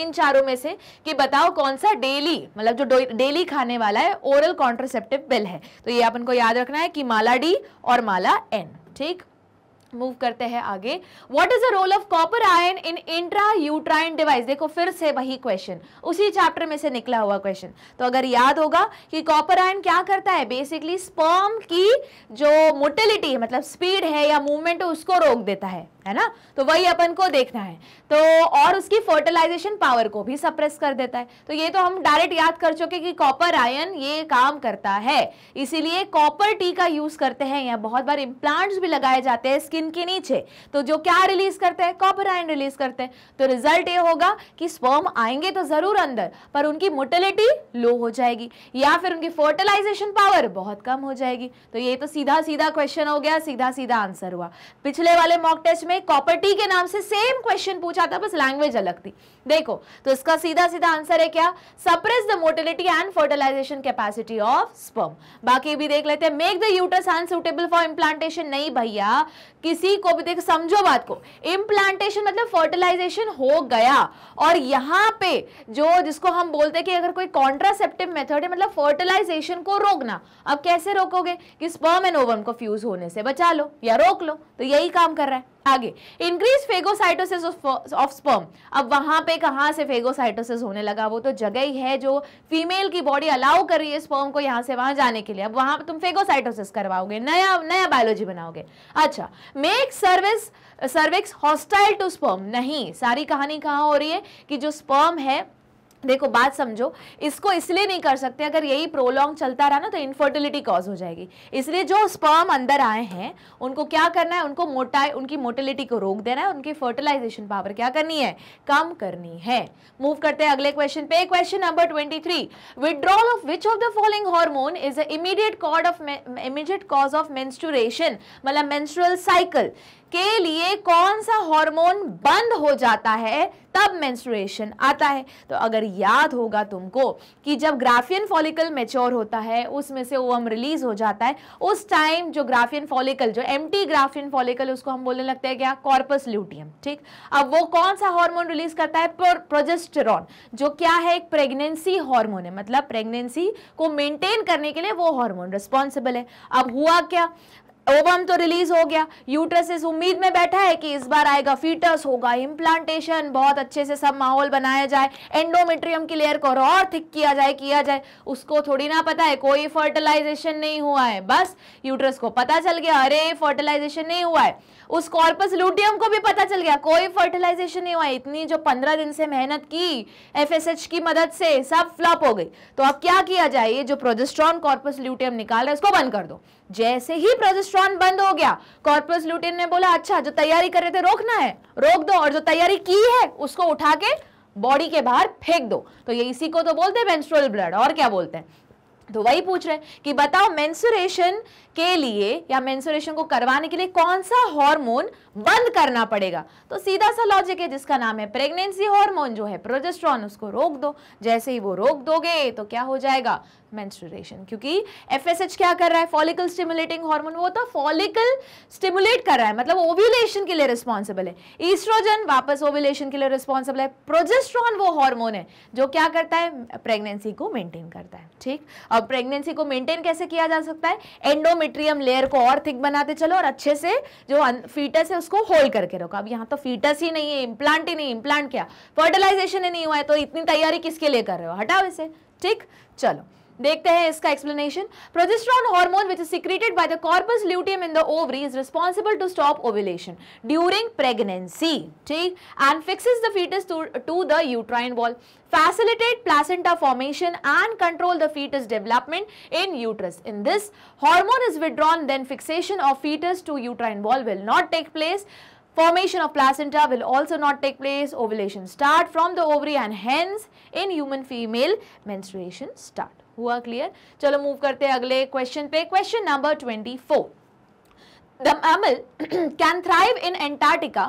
इन चारों में से कि बताओ कौन सा डेली मतलब जो डेली खाने वाला है ओरल कॉन्ट्रासेप्टिव बिल है तो ये अपन को याद रखना है कि माला डी और माला एन ठीक मूव करते हैं आगे what is the role of copper ion in intra uterine device देखो फिर से वही क्वेश्चन उसी चैप्टर में से निकला हुआ क्वेश्चन तो अगर याद होगा कि कॉपर आयन क्या करता है बेसिकली स्पर्म की जो मोटिलिटी मतलब स्पीड है या मूवमेंट है उसको रोक देता है है ना तो वही अपन को देखना है तो और उसकी फर्टिलाइजेशन पावर को भी सप्रेस कर देता है तो ये तो हम डायरेक्ट याद कर चुके कि कॉपर आयन ये काम करता है इसीलिए कॉपर टी का यूज करते हैं या बहुत बार इम्प्लांट्स भी लगाए जाते हैं स्किन के नीचे तो जो क्या रिलीज करते हैं कॉपर आयन रिलीज करते हैं तो रिजल्ट ये होगा कि स्पर्म आएंगे तो जरूर अंदर पर उनकी मोटिलिटी लो हो जाएगी या फिर उनकी फर्टिलाइजेशन पावर बहुत कम हो जाएगी तो ये तो सीधा सीधा क्वेश्चन हो गया सीधा सीधा आंसर हुआ पिछले वाले मॉक टेस्ट में में कॉपर्टी के नाम से सेम क्वेश्चन पूछा था बस लैंग्वेज अलग थी देखो तो इसका सीधा सीधा आंसर है क्या suppress the motility and fertilisation capacity of sperm बाकी भी देख लेते हैं make the uterus unsuitable for implantation नहीं भैया किसी को भी देख समझो बात को इम्प्लांटेशन मतलब फर्टिलाइजेशन हो गया और यहाँ पे जो जिसको हम बोलते हैं कि अगर कोई कॉन्ट्रासेप्टिव मेथड है मतलब फर्टिलाइजेशन को रोकना अब कैसे रोकोगे कि स्पर्म एंड ओवम को फ्यूज होने से बचा लो या रोक लो तो यही काम कर रहा है आगे इंक्रीज फेगोसाइटोसिस ऑफ स्पर्म अब वहां पे कहां से फेगोसाइटोसिस होने लगा वो तो जगह ही है जो फीमेल की बॉडी अलाउ कर रही है स्पर्म को यहां से वहां जाने के लिए अब वहां तुम फेगोसाइटोसिस करवाओगे नया नया बायोलॉजी बनाओगे अच्छा make service cervix hostile to sperm नहीं सारी कहानी कहां हो रही है कि जो स्पर्म है देखो बात समझो इसको इसलिए नहीं कर सकते अगर यही प्रोलॉन्ग चलता रहा ना तो इनफर्टिलिटी कॉज हो जाएगी इसलिए जो स्पर्म अंदर आए हैं उनको क्या करना है उनको मोटा उनकी मोटिलिटी को रोक देना है उनकी फर्टिलाइजेशन पावर क्या करनी है कम करनी है मूव करते हैं अगले क्वेश्चन पे question number twenty three withdrawal of which of the following hormone is a immediate of immediate cause of menstruation मतलब मेन्स्ट्रल साइकिल के लिए कौन सा हार्मोन बंद हो जाता है तब मेंस्ट्रुएशन आता है तो अगर याद होगा तुमको कि जब ग्राफियन फॉलिकल मेच्योर होता है उसमें से ओवम रिलीज हो जाता है उस टाइम जो ग्राफियन फॉलिकल जो एम्प्टी ग्राफियन फॉलिकल उसको हम बोलने लगते हैं क्या कॉर्पस ल्यूटियम ठीक अब वो कौन सा हार्मोन रिलीज करता है प्रोजेस्टेरॉन जो क्या है एक प्रेगनेंसी हॉर्मोन है मतलब प्रेगनेंसी को मेंटेन करने के लिए वो हॉर्मोन रिस्पॉन्सिबल है अब हुआ क्या ओबम तो रिलीज हो गया यूट्रस इस उम्मीद में बैठा है कि इस बार आएगा फीटस होगा इम्प्लांटेशन बहुत अच्छे से सब माहौल बनाया जाए एंडोमेट्रियम की लेयर को और थिक किया जाए किया जाए उसको थोड़ी ना पता है कोई फर्टिलाइजेशन नहीं हुआ है बस यूट्रस को पता चल गया अरे फर्टिलाइजेशन नहीं हुआ है उस कॉर्पस लूटियम को भी पता चल गया कोई फर्टिलाइजेशन नहीं हुआ है इतनी जो पंद्रह दिन से मेहनत की एफ की मदद से सब फ्लॉप हो गई तो अब क्या किया जाए ये जो प्रोजेस्ट्रॉन कॉर्पस ल्यूटियम निकाल रहे उसको बंद कर दो जैसे ही प्रोजेस्ट्रॉन बंद हो गया कॉर्पस लूटिन ने बोला अच्छा जो तैयारी कर रहे थे रोकना है रोक दो और जो तैयारी की है उसको उठा के बॉडी के बाहर फेंक दो तो ये इसी को तो बोलते हैं मेंस्ट्रुअल ब्लड और क्या बोलते हैं तो वही पूछ रहे हैं कि बताओ मेंसुरेशन के लिए या मेंसुरेशन को करवाने के लिए कौन सा हार्मोन बंद करना पड़ेगा तो सीधा सा लॉजिक है जिसका नाम है प्रेगनेंसी हार्मोन जो है प्रोजेस्ट्रॉन उसको रोक दो जैसे ही वो रोक दोगे तो क्या हो जाएगा मेंस्ट्रुएशन क्योंकि एफएसएच क्या कर रहा है फॉलिकल स्टिमुलेटिंग हार्मोन वो तो फॉलिकल स्टिमुलेट कर रहा है मतलब ओव्यूलेशन के लिए रिस्पॉन्सिबल है ईस्ट्रोजन वापस ओव्यूलेशन के लिए रिस्पॉन्सिबल है प्रोजेस्ट्रॉन वो हार्मोन है जो क्या करता है प्रेगनेंसी को मेंटेन करता है ठीक अब प्रेगनेंसी को मेंटेन कैसे किया जा सकता है एंडोमे मेट्रियम लेयर को और थिक बनाते चलो और अच्छे से जो फीटस है उसको होल्ड करके रखो अब यहाँ तो फीटस ही नहीं है इम्प्लांट ही नहीं इम्प्लांट क्या फर्टिलाइजेशन ही नहीं हुआ है तो इतनी तैयारी किसके लिए कर रहे हो हटाओ इसे ठीक चलो देखते हैं इसका explanation progesterone hormone which is secreted by the corpus luteum in the ovary is responsible to stop ovulation during pregnancy ठीक and fixes the foetus to the uterine wall facilitate placenta formation and control the fetus development in uterus. In this, hormone is withdrawn then fixation of fetus to uterine wall will not take place. Formation of placenta will also not take place. Ovulation start from the ovary and hence in human female menstruation start. हुआ clear चलो move करते हैं अगले question पे question number twenty four the mammal can thrive in Antarctica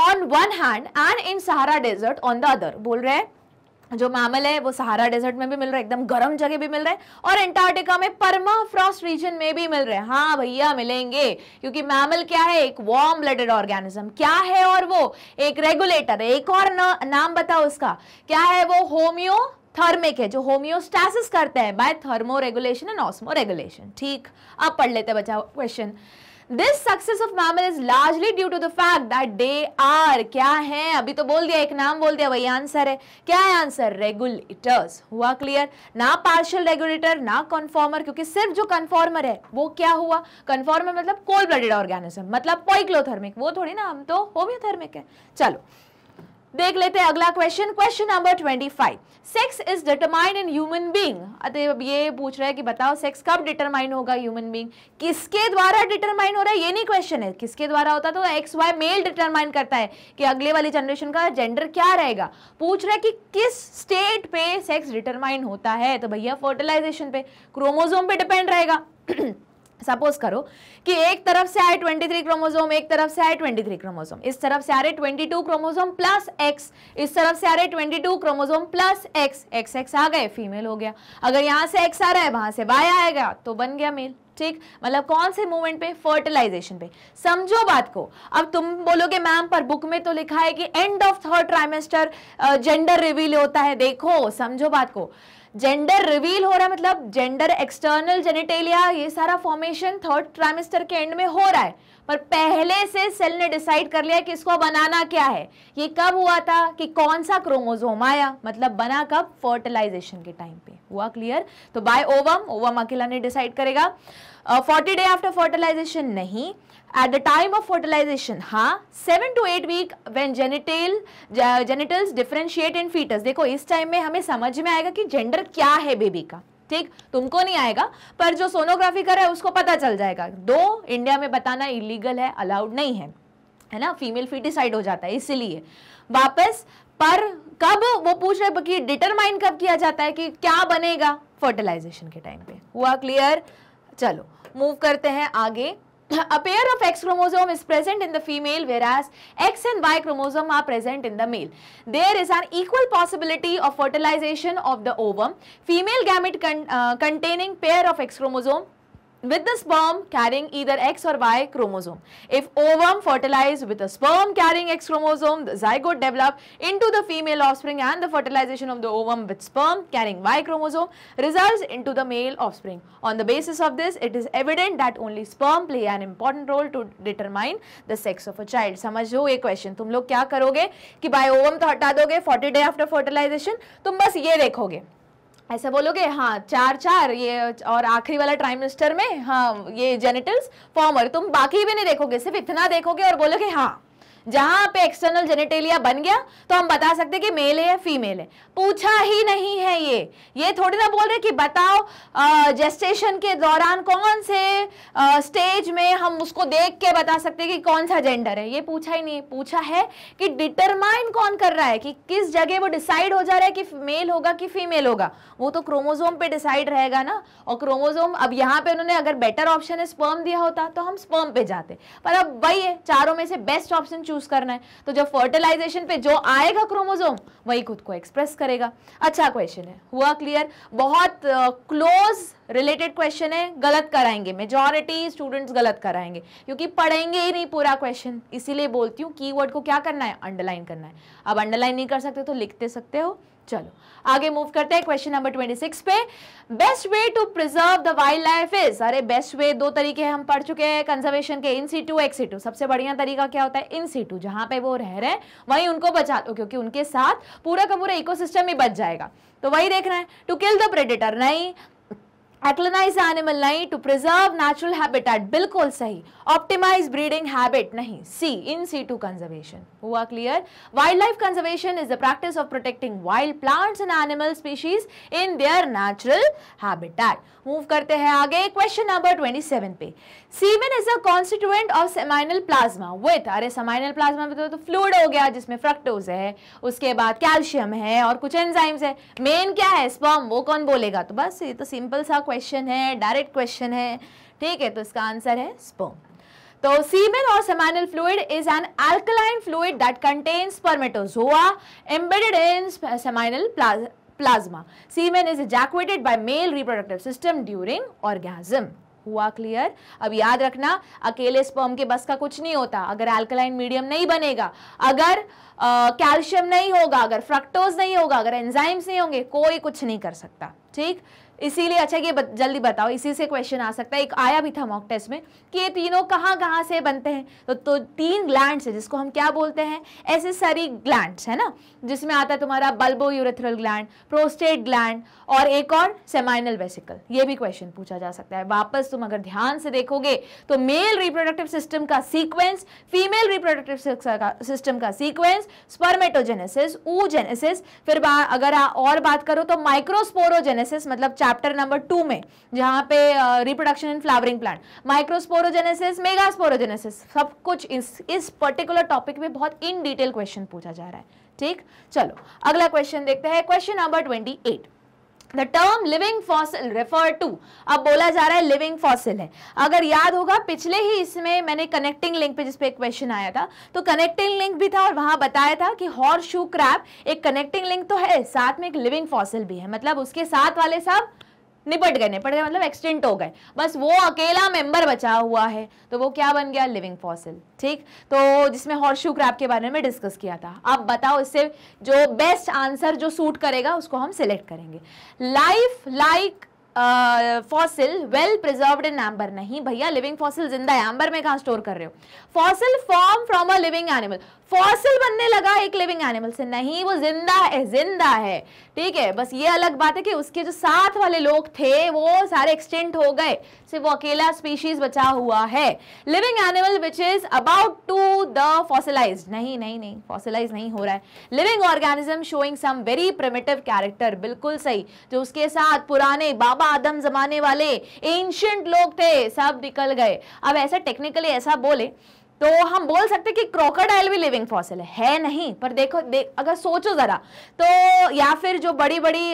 on one hand and in Sahara desert on the other. बोल रहे हैं जो मैमल है वो सहारा डेजर्ट में भी मिल रहा है एकदम गर्म जगह भी मिल रहा है और एंटार्क्टिका में परमा फ्रॉस्ट रीजन में भी मिल रहे हैं हाँ भैया मिलेंगे क्योंकि मैमल क्या है एक वार्म ब्लडेड ऑर्गेनिज्म क्या है और वो एक रेगुलेटर है एक और ना, नाम बताओ उसका क्या है वो होम्यो थर्मिक है जो होम्योस्टासिस करते हैं by thermoregulation and osmoregulation ठीक अब पढ़ लेते बचाओ question this success of mammal is largely due to the fact that they are क्या है अभी तो बोल दिया एक नाम बोल दिया वही आंसर है क्या है आंसर रेगुलेटर्स हुआ क्लियर ना पार्शियल रेगुलेटर ना कन्फॉर्मर क्योंकि सिर्फ जो कन्फॉर्मर है वो क्या हुआ कन्फॉर्मर मतलब कोल्ड ब्लडेड ऑर्गेनिज्म मतलब पॉइक्लोथर्मिक वो थोड़ी ना हम तो होम्योथर्मिक है चलो देख लेते हैं अगला question question number twenty five sex is determined in human being अतः ये पूछ रहा है कि बताओ सेक्स कब डिटरमाइन होगा ह्यूमन बींग किसके द्वारा डिटरमाइन हो रहा है ये नहीं क्वेश्चन है किसके द्वारा होता तो एक्स वाई मेल डिटरमाइन करता है कि अगले वाली जनरेशन का जेंडर क्या रहेगा पूछ रहा है कि किस स्टेट पे सेक्स डिटरमाइन होता है तो भैया फर्टिलाइजेशन पे क्रोमोजोम पे डिपेंड रहेगा सपोज करो कि एक तरफ से आए 23 क्रोमोसोम एक तरफ से आए 23 क्रोमोसोम इस तरफ से आ रहे 22 क्रोमोसोम प्लस एक्स इस तरफ से आ रहे 22 chromosome plus X X X आ गए फीमेल हो गया अगर यहां से एक्स आ रहा है वहां से वाई आएगा तो बन गया मेल ठीक मतलब कौन से मूवमेंट पे फर्टिलाइजेशन पे समझो बात को अब तुम बोलोगे मैम पर बुक में तो लिखा है कि end of third trimester gender reveal होता है देखो समझो बात को जेंडर रिवील हो रहा है मतलब जेंडर एक्सटर्नल जेनेटेलिया ये सारा फॉर्मेशन थर्ड ट्राइमेस्टर के एंड में हो रहा है पर पहले से सेल ने डिसाइड कर लिया कि इसको बनाना क्या है ये कब हुआ था कि कौन सा क्रोमोजोम आया मतलब बना कब फर्टिलाइजेशन के टाइम पे हुआ क्लियर तो बाय ओवम ओवम अकेला ने डिसाइड करेगा फोर्टी डे आफ्टर फर्टिलाइजेशन नहीं at the time of fertilization हाँ seven to eight week when genital genitals differentiate in fetus देखो इस टाइम में हमें समझ में आएगा कि जेंडर क्या है बेबी का ठीक तुमको नहीं आएगा पर जो सोनोग्राफी कर रहा है उसको पता चल जाएगा दो इंडिया में बताना इलीगल है अलाउड नहीं है है ना फीमेल फिटिसाइड हो जाता है इसीलिए वापस पर कब वो पूछ रहे कि डिटरमाइन कब किया जाता है कि क्या बनेगा फर्टिलाइजेशन के टाइम पे हुआ क्लियर चलो मूव करते हैं आगे a pair of X chromosome is present in the female whereas X and Y chromosome are present in the male. There is an equal possibility of fertilization of the ovum. Female gamete con uh, containing pair of X chromosome with the sperm carrying either X or Y chromosome. If ovum fertilized with a sperm carrying X chromosome, the zygote develop into the female offspring and the fertilization of the ovum with sperm carrying Y chromosome results into the male offspring. On the basis of this, it is evident that only sperm play an important role to determine the sex of a child. samajh lo ye question. tum log kya karoge ki by ovum to hata doge 40 day after fertilization. tum bas ye dekhoge ऐसे बोलोगे हाँ चार चार ये और आखिरी वाला minister में हाँ ये जेनिटल्स फॉर्मर तुम बाकी भी नहीं देखोगे सिर्फ इतना देखोगे और बोलोगे हाँ जहां पे एक्सटर्नल जेनेटेलिया बन गया तो हम बता सकते हैं कि मेल है या फीमेल है पूछा ही नहीं है ये ये थोड़ी ना बोल रहे कि बताओ जेस्टेशन के दौरान कौन से आ, स्टेज में हम उसको देख के बता सकते हैं कि कौन सा जेंडर है ये पूछा ही नहीं पूछा है कि डिटरमाइन कौन कर रहा है कि किस जगह वो डिसाइड हो जा रहा है कि मेल होगा कि फीमेल होगा वो तो क्रोमोजोम पे डिसाइड रहेगा ना और क्रोमोजोम अब यहाँ पे उन्होंने अगर बेटर ऑप्शन है स्पर्म दिया होता तो हम स्पर्म पे जाते पर अब वही है चारों में से बेस्ट ऑप्शन चूज करना है तो जब फर्टिलाइजेशन पे जो आएगा क्रोमोजोम वही खुद को एक्सप्रेस करेगा अच्छा क्वेश्चन है हुआ क्लियर बहुत क्लोज रिलेटेड क्वेश्चन है गलत कराएंगे मेजॉरिटी स्टूडेंट्स गलत कराएंगे क्योंकि पढ़ेंगे ही नहीं पूरा क्वेश्चन इसीलिए बोलती हूँ कीवर्ड को क्या करना है अंडरलाइन करना है अब अंडरलाइन नहीं कर सकते तो लिखते सकते हो चलो आगे मूव करते हैं क्वेश्चन नंबर 26 पे best way to preserve the wildlife is अरे बेस्ट वे दो तरीके हम पढ़ चुके हैं कंजर्वेशन के इन सीटू एक्स सीटू सबसे बढ़िया तरीका क्या होता है इन सीटू जहां पे वो रह रहे हैं वहीं उनको बचा दो क्योंकि उनके साथ पूरा का पूरा इकोसिस्टम ही बच जाएगा तो वही देख रहे हैं टू किल द प्रेडिटर नहीं एक्लनाइज एनिमल नहीं टू प्रिजर्व नेचुरल हैबिटेट बिल्कुल सही ऑप्टिमाइज ब्रीडिंग हैबिट नहीं C in situ conservation हुआ clear wildlife conservation is the practice of protecting wild plants and animal species in their natural habitat move करते हैं आगे question number 27 पे semen is a constituent of seminal plasma with अरे seminal plasma में तो fluid तो हो गया जिसमें फ्रक्टोज है उसके बाद कैल्शियम है और कुछ एंजाइम्स है मेन क्या है स्पर्म वो कौन बोलेगा तो बस ये तो सिंपल सा क्वेश्चन है डायरेक्ट क्वेश्चन है ठीक है तो इसका आंसर है स्पर्म तो सीमेन और seminal fluid is an alkaline fluid that contains spermatozoa embedded in seminal plasma semen is ejacuated by male reproductive system during orgasm. हुआ क्लियर अब याद रखना अकेले स्पर्म के बस का कुछ नहीं होता अगर अल्कलाइन मीडियम नहीं बनेगा अगर कैल्शियम नहीं होगा अगर फ्रक्टोज नहीं होगा अगर एंजाइम्स नहीं होंगे कोई कुछ नहीं कर सकता ठीक इसीलिए अच्छा ये जल्दी बताओ इसी से क्वेश्चन आ सकता है एक आया भी था मॉक टेस्ट में कि ये तीनों कहाँ कहाँ से बनते हैं तो, तो तीन ग्लैंड्स है जिसको हम क्या बोलते हैं ऐसे सारी ग्लैंड्स है ना जिसमें आता है तुम्हारा bulbourethral gland prostate gland और एक और सेमाइनल वेसिकल ये भी क्वेश्चन पूछा जा सकता है वापस तुम अगर ध्यान से देखोगे तो मेल रिप्रोडक्टिव सिस्टम का सीक्वेंस फीमेल रिप्रोडक्टिव सिस्टम का सीक्वेंस स्पर्मेटोजेनेसिस ऊजेनेसिस फिर अगर और बात करो तो माइक्रोस्पोरोजेनेसिस मतलब चार चैप्टर नंबर टू में जहां पे reproduction in flowering plant microsporogenesis megasporogenesis सब कुछ इस इस पर्टिकुलर टॉपिक में बहुत इन डिटेल क्वेश्चन पूछा जा रहा है ठीक चलो अगला क्वेश्चन देखते हैं question number twenty eight The term living fossil refer to अब बोला जा रहा है लिविंग फॉसिल है अगर याद होगा पिछले ही इसमें मैंने कनेक्टिंग लिंक पे जिसपे पे क्वेश्चन आया था तो कनेक्टिंग लिंक भी था और वहां बताया था कि horseshoe शू क्रैप एक कनेक्टिंग लिंक तो है साथ में एक लिविंग फॉसिल भी है मतलब उसके साथ वाले सब निपट गए निपट गए मतलब एक्सटेंट हो गए बस वो अकेला मेंबर बचा हुआ है तो वो क्या बन गया लिविंग फॉसिल ठीक तो जिसमें हॉर्शू क्रैप के बारे में डिस्कस किया था अब बताओ इससे जो बेस्ट आंसर जो सूट करेगा उसको हम सिलेक्ट करेंगे life like fossil well preserved in amber नहीं भैया लिविंग फॉसिल जिंदा है एम्बर में कहाँ स्टोर कर रहे हो fossil form from a living animal fossil बनने लगा एक लिविंग एनिमल से नहीं वो जिंदा है जिंदा है ठीक है बस ये अलग बात है कि उसके जो साथ वाले लोग थे वो सारे एक्सटेंट हो गए सिर्फ वो अकेला स्पीशीज बचा हुआ है living animal which is about to the fossilize नहीं नहीं नहीं फॉसिलाइज नहीं हो रहा है living organism showing some very primitive character बिल्कुल सही जो उसके साथ पुराने बाबा आदम जमाने वाले एंशंट लोग थे सब निकल गए अब ऐसा टेक्निकली ऐसा बोले तो हम बोल सकते कि क्रोकोडाइल भी लिविंग फॉसिल है, नहीं पर देखो देख अगर सोचो ज़रा तो या फिर जो बड़ी बड़ी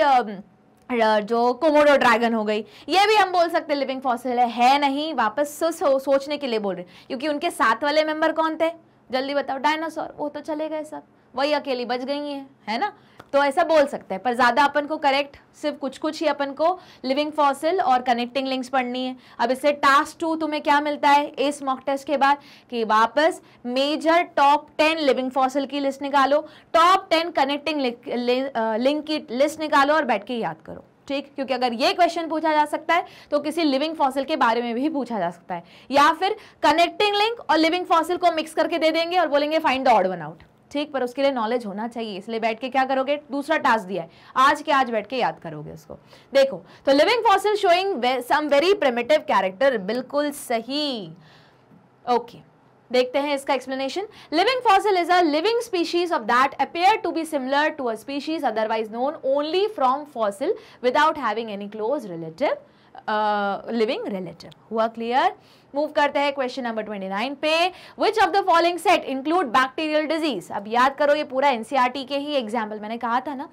जो कोमोडो ड्रैगन हो गई ये भी हम बोल सकते हैं लिविंग फॉसिल है, है नहीं वापस सो, सोचने के लिए बोल रहे क्योंकि उनके साथ वाले मेंबर कौन थे जल्दी बताओ डायनासोर वो तो चले गए सब वही अकेली बच गई है है ना तो ऐसा बोल सकते हैं पर ज़्यादा अपन को करेक्ट सिर्फ कुछ कुछ ही अपन को लिविंग फॉसिल और कनेक्टिंग लिंक्स पढ़नी है अब इससे टास्क टू तुम्हें क्या मिलता है इस मॉक टेस्ट के बाद कि वापस major top ten living fossil की लिस्ट निकालो टॉप टेन कनेक्टिंग लिंक की लिस्ट निकालो और बैठ के याद करो ठीक क्योंकि अगर ये क्वेश्चन पूछा जा सकता है तो किसी लिविंग फॉसिल के बारे में भी पूछा जा सकता है या फिर कनेक्टिंग लिंक और लिविंग फॉसिल को मिक्स करके दे देंगे और बोलेंगे find the odd one out ठीक पर उसके लिए नॉलेज होना चाहिए इसलिए बैठ के क्या करोगे दूसरा टास्क दिया है आज के आज बैठ के याद करोगे उसको देखो तो living fossil showing some very primitive character बिल्कुल सही ओके देखते हैं इसका explanation living fossil is a living species of that appear to be similar to a species otherwise known only from fossil without having any close relative living relative हुआ clear move करते हैं question number 29 पे which of the following set include bacterial disease अब याद करो ये पूरा NCERT e के ही एग्जाम्पल मैंने कहा था ना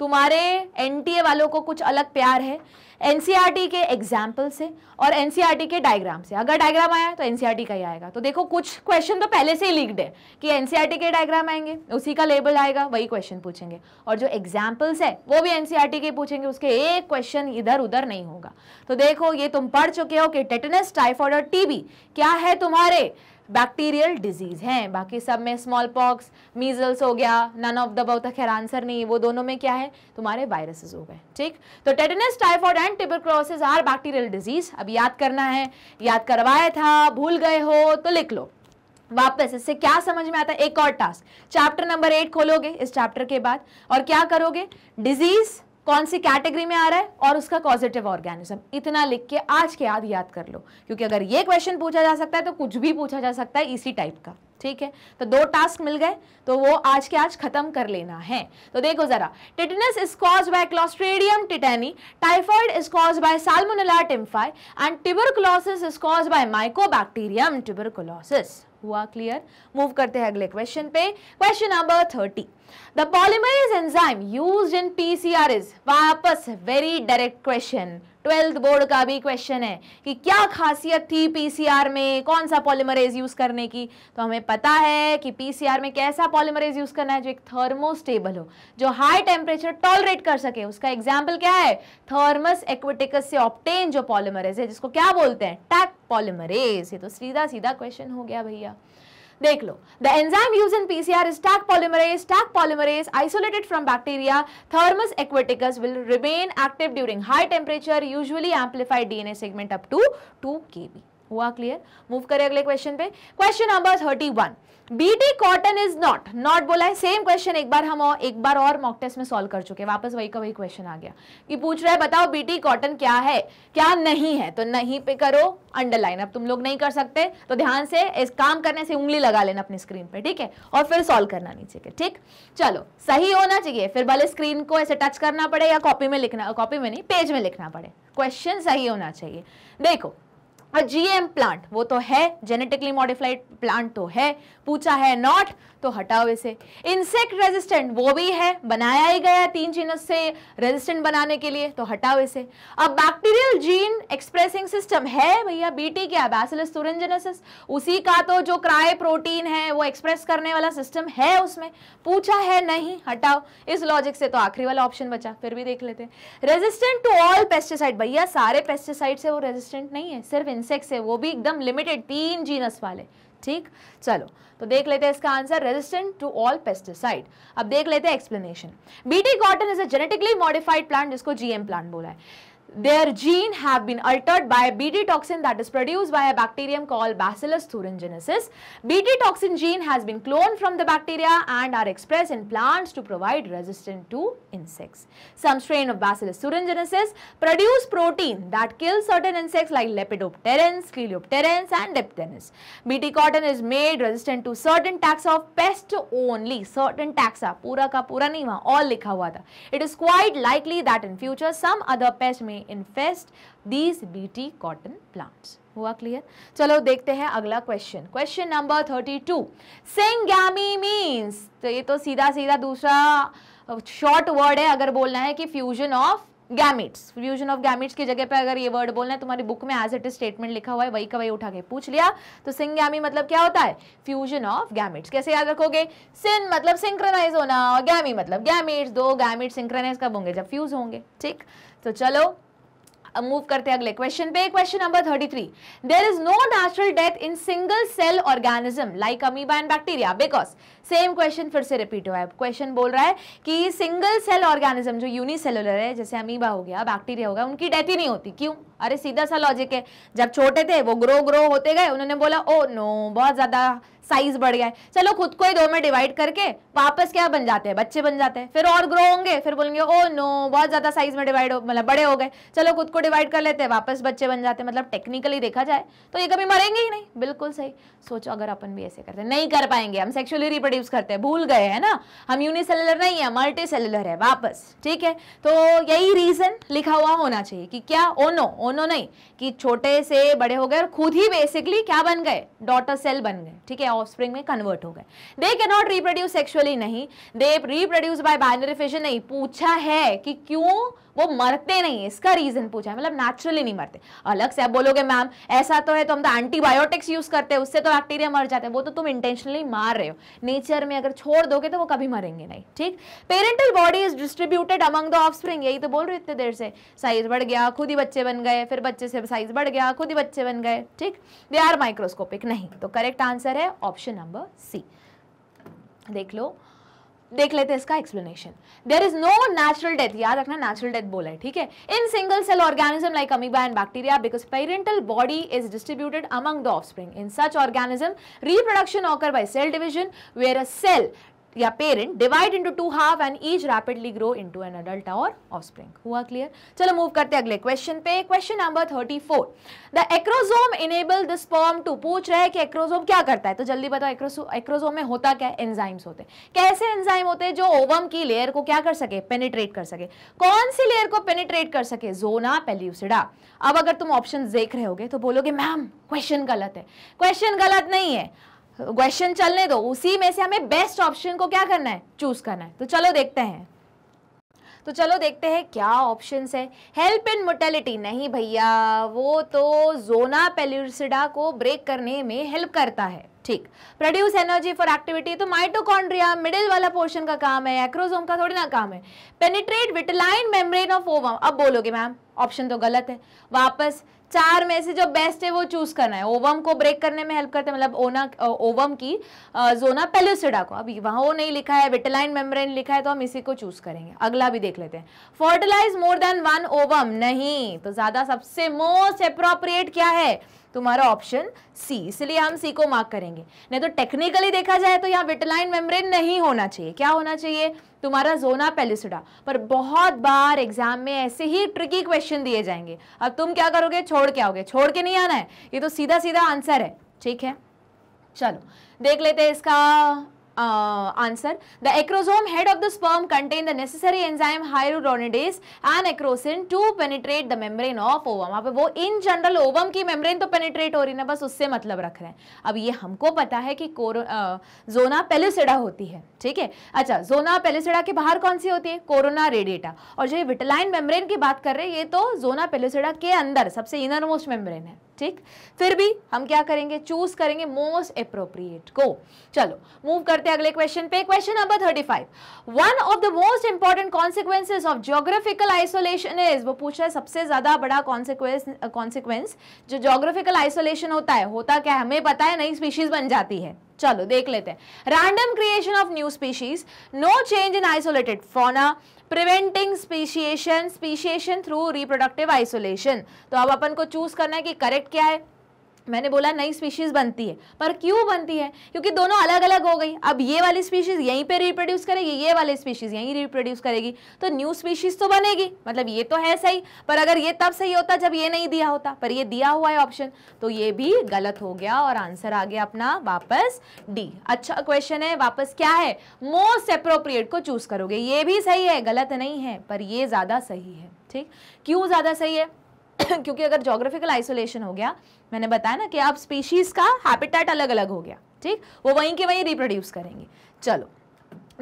तुम्हारे एनटीए वालों को कुछ अलग प्यार है एनसीईआरटी के एग्जाम्पल से और एनसीईआरटी के डायग्राम से अगर डायग्राम आया तो एनसीईआरटी का ही आएगा तो देखो कुछ क्वेश्चन तो पहले से ही लीक्ड है कि एनसीईआरटी के डायग्राम आएंगे उसी का लेबल आएगा वही क्वेश्चन पूछेंगे और जो एग्जाम्पल्स है वो भी एनसीईआरटी के पूछेंगे उसके एक क्वेश्चन इधर उधर नहीं होगा तो देखो ये तुम पढ़ चुके हो कि टेटनस टाइफॉइड और टीबी क्या है तुम्हारे बैक्टीरियल डिजीज़ हैं बाकी सब में स्मॉल पॉक्स मीजल्स हो गया नन ऑफ द बहुत खैर आंसर नहीं वो दोनों में क्या है तुम्हारे वायरसेस हो गए ठीक तो tetanus typhoid and tuberculosis are bacterial diseases अब याद करना है याद करवाया था भूल गए हो तो लिख लो वापस इससे क्या समझ में आता है एक और टास्क चैप्टर नंबर एट खोलोगे इस चैप्टर के बाद और क्या करोगे डिजीज़ कौन सी कैटेगरी में आ रहा है और उसका पॉजिटिव ऑर्गेनिज्म इतना लिख के आज के याद याद कर लो क्योंकि अगर ये क्वेश्चन पूछा जा सकता है तो कुछ भी पूछा जा सकता है इसी टाइप का ठीक है तो दो टास्क मिल गए तो वो आज के आज खत्म कर लेना है तो देखो जरा tetanus is cause by clostridium tetani typhoid is cause by salmonella typhi and tuberculosis is cause by mycobacterium tuberculosis हुआ क्लियर मूव करते हैं अगले क्वेश्चन पे question number thirty The polymerase enzyme used in PCR is वापस very direct question. Twelfth board का भी question है कि क्या खासियत थी पीसीआर में कौन सा पॉलीमरेज यूज करने की तो हमें पता है कि पीसीआर में कैसा पॉलीमरेज यूज करना है जो एक थर्मोस्टेबल हो जो हाई टेम्परेचर टॉलरेट कर सके उसका एग्जाम्पल क्या है थर्मस एक्वेटिकस से ऑप्टेन जो पॉलीमरेज है जिसको क्या बोलते हैं टैक पॉलीमरेज ये तो सीधा सीधा क्वेश्चन हो गया भैया देख लो the enzyme use in PCR is taq polymerase taq polymerase isolated from bacteria thermus aquaticus will remain active during high temperature usually amplified DNA segment up to 2 kb हुआ क्लियर मूव करें अगले question पे question number thirty one BT cotton is not not बोला है same question एक बार हम और एक बार और मॉक टेस्ट में सॉल्व कर चुके वापस वही का वही क्वेश्चन आ गया कि पूछ रहा है बताओ बीटी कॉटन क्या है क्या नहीं है तो नहीं पे करो अंडरलाइन अब तुम लोग नहीं कर सकते तो ध्यान से इस काम करने से उंगली लगा लेना अपनी स्क्रीन पे ठीक है और फिर सॉल्व करना नीचे के ठीक चलो सही होना चाहिए फिर भले स्क्रीन को ऐसे टच करना पड़े या कॉपी में लिखना कॉपी में नहीं पेज में लिखना पड़े क्वेश्चन सही होना चाहिए देखो हाँ जीएम प्लांट वो तो है जेनेटिकली मॉडिफाइड प्लांट तो है पूछा है नॉट तो हटाओ इसे इंसेक्ट रेजिस्टेंट वो भी है बनाया ही गया तीन जीनस से रेजिस्टेंट बनाने के लिए तो हटाओ इसे अब बैक्टीरियल जीन एक्सप्रेसिंग सिस्टम है भैया बीटी क्या बैसिलस तुरंजेनेसिस उसी का तो जो क्राय प्रोटीन है वो एक्सप्रेस करने वाला सिस्टम है उसमें पूछा है नहीं हटाओ इस लॉजिक से तो आखिरी वाला ऑप्शन बचा फिर भी देख लेते रेजिस्टेंट टू ऑल पेस्टिसाइड भैया सारे पेस्टिसाइड से वो रेजिस्टेंट नहीं है सिर्फ इंसेक्ट्स है वो भी एकदम लिमिटेड तीन जीनस वाले ठीक चलो तो देख लेते हैं इसका answer resistant to all pesticide अब देख लेते हैं explanation BT cotton is a genetically modified plant जिसको जीएम प्लांट बोला है their gene have been altered by a Bt toxin that is produced by a bacterium called Bacillus thuringiensis. Bt toxin gene has been cloned from the bacteria and are expressed in plants to provide resistance to insects. Some strain of Bacillus thuringiensis produce protein that kills certain insects like Lepidopterans, Coleopterans and Dipterans. Bt cotton is made resistant to certain taxa of pest only, certain taxa, pura ka pura nima all likha hua tha. It is quite likely that in future some other pest may infest these BT cotton plants हुआ clear चलो देखते हैं अगला question question number thirty two syngamy means तो ये तो सीधा सीधा दूसरा शॉर्ट वर्ड है अगर बोलना है कि fusion of gametes fusion of gametes की जगह पे अगर ये वर्ड बोलना है तुम्हारी बुक में एज इट इज स्टेटमेंट लिखा हुआ है वही का वही उठा के पूछ लिया तो सिंगैमी मतलब क्या होता है फ्यूजन ऑफ गैमिट्स कैसे याद रखोगे सिन मतलब सिंक्रोनाइज होना और गैमी मतलब गैमिट्स दो गैमिट सिंक्रोनाइज कब होंगे जब फ्यूज होंगे ठीक तो चलो मूव करते हैं अगले क्वेश्चन पे question number three there is no natural death in single cell organism like amoeba and bacteria because same question फिर से रिपीट हुआ है क्वेश्चन बोल रहा है कि सिंगल सेल ऑर्गेनिज्म जो यूनिसेलुलर है जैसे अमीबा हो गया बैक्टीरिया हो गया उनकी डेथ ही नहीं होती क्यों अरे सीधा सा लॉजिक है जब छोटे थे वो ग्रो ग्रो होते गए उन्होंने बोला ओ oh, नो बहुत ज़्यादा साइज बढ़ गया है चलो खुद को ही दो में डिवाइड करके वापस क्या बन जाते हैं बच्चे बन जाते हैं फिर और ग्रो होंगे फिर बोलेंगे ओ नो बहुत ज़्यादा साइज में डिवाइड हो मतलब बड़े हो गए चलो खुद को डिवाइड कर लेते हैं वापस बच्चे बन जाते हैं मतलब टेक्निकली देखा जाए तो ये कभी मरेंगे ही नहीं बिल्कुल सही सोचो अगर अपन भी ऐसे करते नहीं कर पाएंगे हम सेक्शुअली रिप्रोड्यूस करते हैं भूल गए हैं ना हम यूनिसेलुलर नहीं है मल्टी सेलुलर है वापस ठीक है तो यही रीज़न लिखा हुआ होना चाहिए कि क्या ओनो ओनो नहीं कि छोटे से बड़े हो गए और खुद ही बेसिकली क्या बन गए डॉटर सेल बन गए ठीक है ऑफस्प्रिंग में कन्वर्ट हो गए दे के नॉट रिप्रोड्यूस सेक्सुअली नहीं they reproduce by binary fission नहीं पूछा है कि क्यों वो मरते नहीं इसका रीजन पूछा है मतलब नेचुरली नहीं मरते अलग से आप बोलोगे मैम ऐसा तो है तो हम तो एंटीबायोटिक्स यूज करते हैं उससे तो बैक्टीरिया मर जाते हैं वो तो तुम इंटेंशनली मार रहे हो नेचर में अगर छोड़ दोगे तो वो कभी मरेंगे नहीं ठीक parental body is distributed among the offspring यही तो बोल रहे इतने देर से साइज बढ़ गया खुद ही बच्चे बन गए फिर बच्चे से साइज बढ़ गया खुद ही बच्चे बन गए ठीक दे आर माइक्रोस्कोपिक नहीं तो करेक्ट आंसर है ऑप्शन नंबर सी देख लो देख लेते हैं इसका explanation there is no natural death याद रखना नेचुरल डेथ बोला है ठीक है in single cell organism like amoeba and bacteria because parental body is distributed among the offspring in such organism reproduction occur by cell division where a cell या parent divide into two half and each rapidly grow into an adult और offspring हुआ clear चलो move करते हैं अगले question पे question number thirty four the acrosome enable the sperm to पूछ रहे हैं कि एक्रोजोम क्या करता है तो जल्दी बताओ एक्रोजोम में होता क्या है एंजाइम्स होते हैं कैसे एंजाइम होते हैं जो ओवम की लेयर को क्या कर सके पेनिट्रेट कर सके कौन सी लेयर को पेनिट्रेट कर सके जोना पेल्यूसिडा अब अगर तुम ऑप्शन देख रहे होगे तो बोलोगे मैम क्वेश्चन गलत है क्वेश्चन गलत नहीं है क्वेश्चन चलने दो उसी में से हमें बेस्ट ऑप्शन को क्या करना है चूज करना है तो चलो देखते हैं तो चलो देखते हैं क्या ऑप्शंस है हेल्प इन मोटेलिटी नहीं भैया वो तो जोना पेल्यूसिडा को ब्रेक करने में हेल्प करता है ठीक प्रोड्यूस एनर्जी फॉर एक्टिविटी तो माइटोकॉन्ड्रिया मिडिल वाला पोर्शन का काम है एक्रोजोम का थोड़ी ना काम है penetrate vitelline membrane of ovum अब बोलोगे मैम ऑप्शन तो गलत है वापस चार में से जो बेस्ट है वो चूज करना है ओवम को ब्रेक करने में हेल्प करते हैं मतलब ओना ओवम की जोना पेल्यूसिडा को अब वहां वो नहीं लिखा है विटेलाइन मेम्ब्रेन लिखा है तो हम इसी को चूज करेंगे अगला भी देख लेते हैं fertilize more than one ovum नहीं तो ज्यादा सबसे मोस्ट अप्रोप्रिएट क्या है तुम्हारा ऑप्शन सी इसलिए हम सी को मार्क करेंगे नहीं तो टेक्निकली देखा जाए तो यहाँ विटलाइन मेम्ब्रेन नहीं होना चाहिए क्या होना चाहिए तुम्हारा जोना पेलिसुडा पर बहुत बार एग्जाम में ऐसे ही ट्रिकी क्वेश्चन दिए जाएंगे अब तुम क्या करोगे छोड़ के आओगे छोड़ के नहीं आना है ये तो सीधा सीधा आंसर है ठीक है चलो देख लेते हैं इसका uh, answer. The acrosome head of the sperm contain the necessary enzyme hyaluronidase and acrosin to penetrate the membrane of ovum. वहाँ पे वो in general ovum की membrane तो penetrate हो रही ना बस उससे मतलब रख रहे हैं अब ये हमको पता है कि कोरो जोना पेलिसिडा होती है ठीक है अच्छा जोना पेलिसिडा के बाहर कौन सी होती है कोरोना रेडिएटा और जो ये विटलाइन मेम्ब्रेन की बात कर रहे हैं ये तो जोना पेलिसिडा के अंदर सबसे इनर मोस्ट मेम्ब्रेन है ठीक फिर भी हम क्या करेंगे चूज करेंगे मोस्ट अप्रोप्रिएट को चलो मूव करते हैं अगले क्वेश्चन पे question number thirty five one of the most important consequences of geographical isolation is वो पूछ रहा है सबसे ज्यादा बड़ा कॉन्सिक्वेंस कॉन्सिक्वेंस जो जोग्राफिकल आइसोलेशन होता है होता क्या है हमें पता है नई स्पीशीज बन जाती है चलो देख लेते हैं random creation of new species no change in isolated fauna preventing speciation speciation through reproductive isolation तो अब अपन को चूज करना है कि करेक्ट क्या है मैंने बोला नई स्पीशीज़ बनती है पर क्यों बनती है क्योंकि दोनों अलग अलग हो गई अब ये वाली स्पीशीज़ यहीं पे रिप्रोड्यूस करेगी ये वाली स्पीशीज़ यहीं रिप्रोड्यूस करेगी तो न्यू स्पीशीज़ तो बनेगी मतलब ये तो है सही पर अगर ये तब सही होता जब ये नहीं दिया होता पर ये दिया हुआ है ऑप्शन तो ये भी गलत हो गया और आंसर आ गया अपना वापस डी अच्छा क्वेश्चन है वापस क्या है मोस्ट अप्रोप्रिएट को चूज़ करोगे ये भी सही है गलत नहीं है पर ये ज़्यादा सही है ठीक क्यों ज़्यादा सही है क्योंकि अगर जोग्राफिकल आइसोलेशन हो गया मैंने बताया ना कि आप स्पीशीज़ का हैबिटेट अलग अलग हो गया ठीक वो वहीं के वहीं रिप्रोड्यूस करेंगे चलो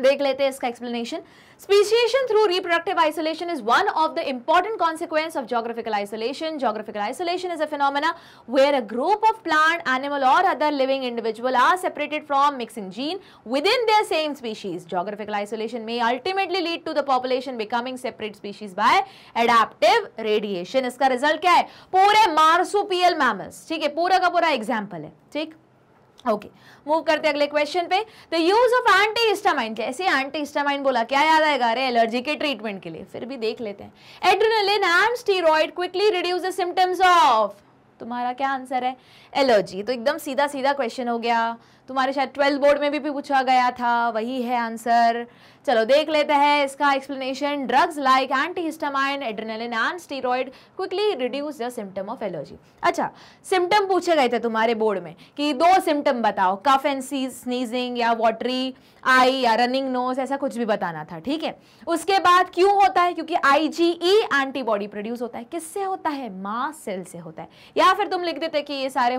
देख लेते हैं इसका explanation Speciation through reproductive isolation is one of the important consequence of geographical isolation. Geographical isolation is a phenomena where a group of plant, animal or other living individual are separated from mixing gene within their same species. Geographical isolation may ultimately lead to the population becoming separate species by adaptive radiation. Iska result kya hai? Pure marsupial mammals. ठीक hai? Pura ka pura example hai. ठीक okay okay. Move करते अगले question पे the use of antihistamine जैसे antihistamine बोला क्या याद आएगा अरे एलर्जी के ट्रीटमेंट के लिए फिर भी देख लेते हैं adrenaline and steroid quickly reduce the symptoms of तुम्हारा क्या आंसर है एलर्जी तो एकदम सीधा सीधा क्वेश्चन हो गया तुम्हारे शायद ट्वेल्थ बोर्ड में भी, भी पूछा गया था वही है आंसर चलो देख लेते हैं इसका explanation drugs like antihistamine adrenaline and steroid quickly reduce the symptom of allergy अच्छा सिम्टम पूछे गए थे तुम्हारे बोर्ड में कि दो सिम्टम बताओ कफ एंड सीज स्नीजिंग या वॉटरी आई या रनिंग नोज ऐसा कुछ भी बताना था ठीक है उसके बाद क्यों होता है क्योंकि आई एंटीबॉडी प्रोड्यूस होता है किससे होता है मास सेल से होता है या फिर तुम लिख देते कि ये सारे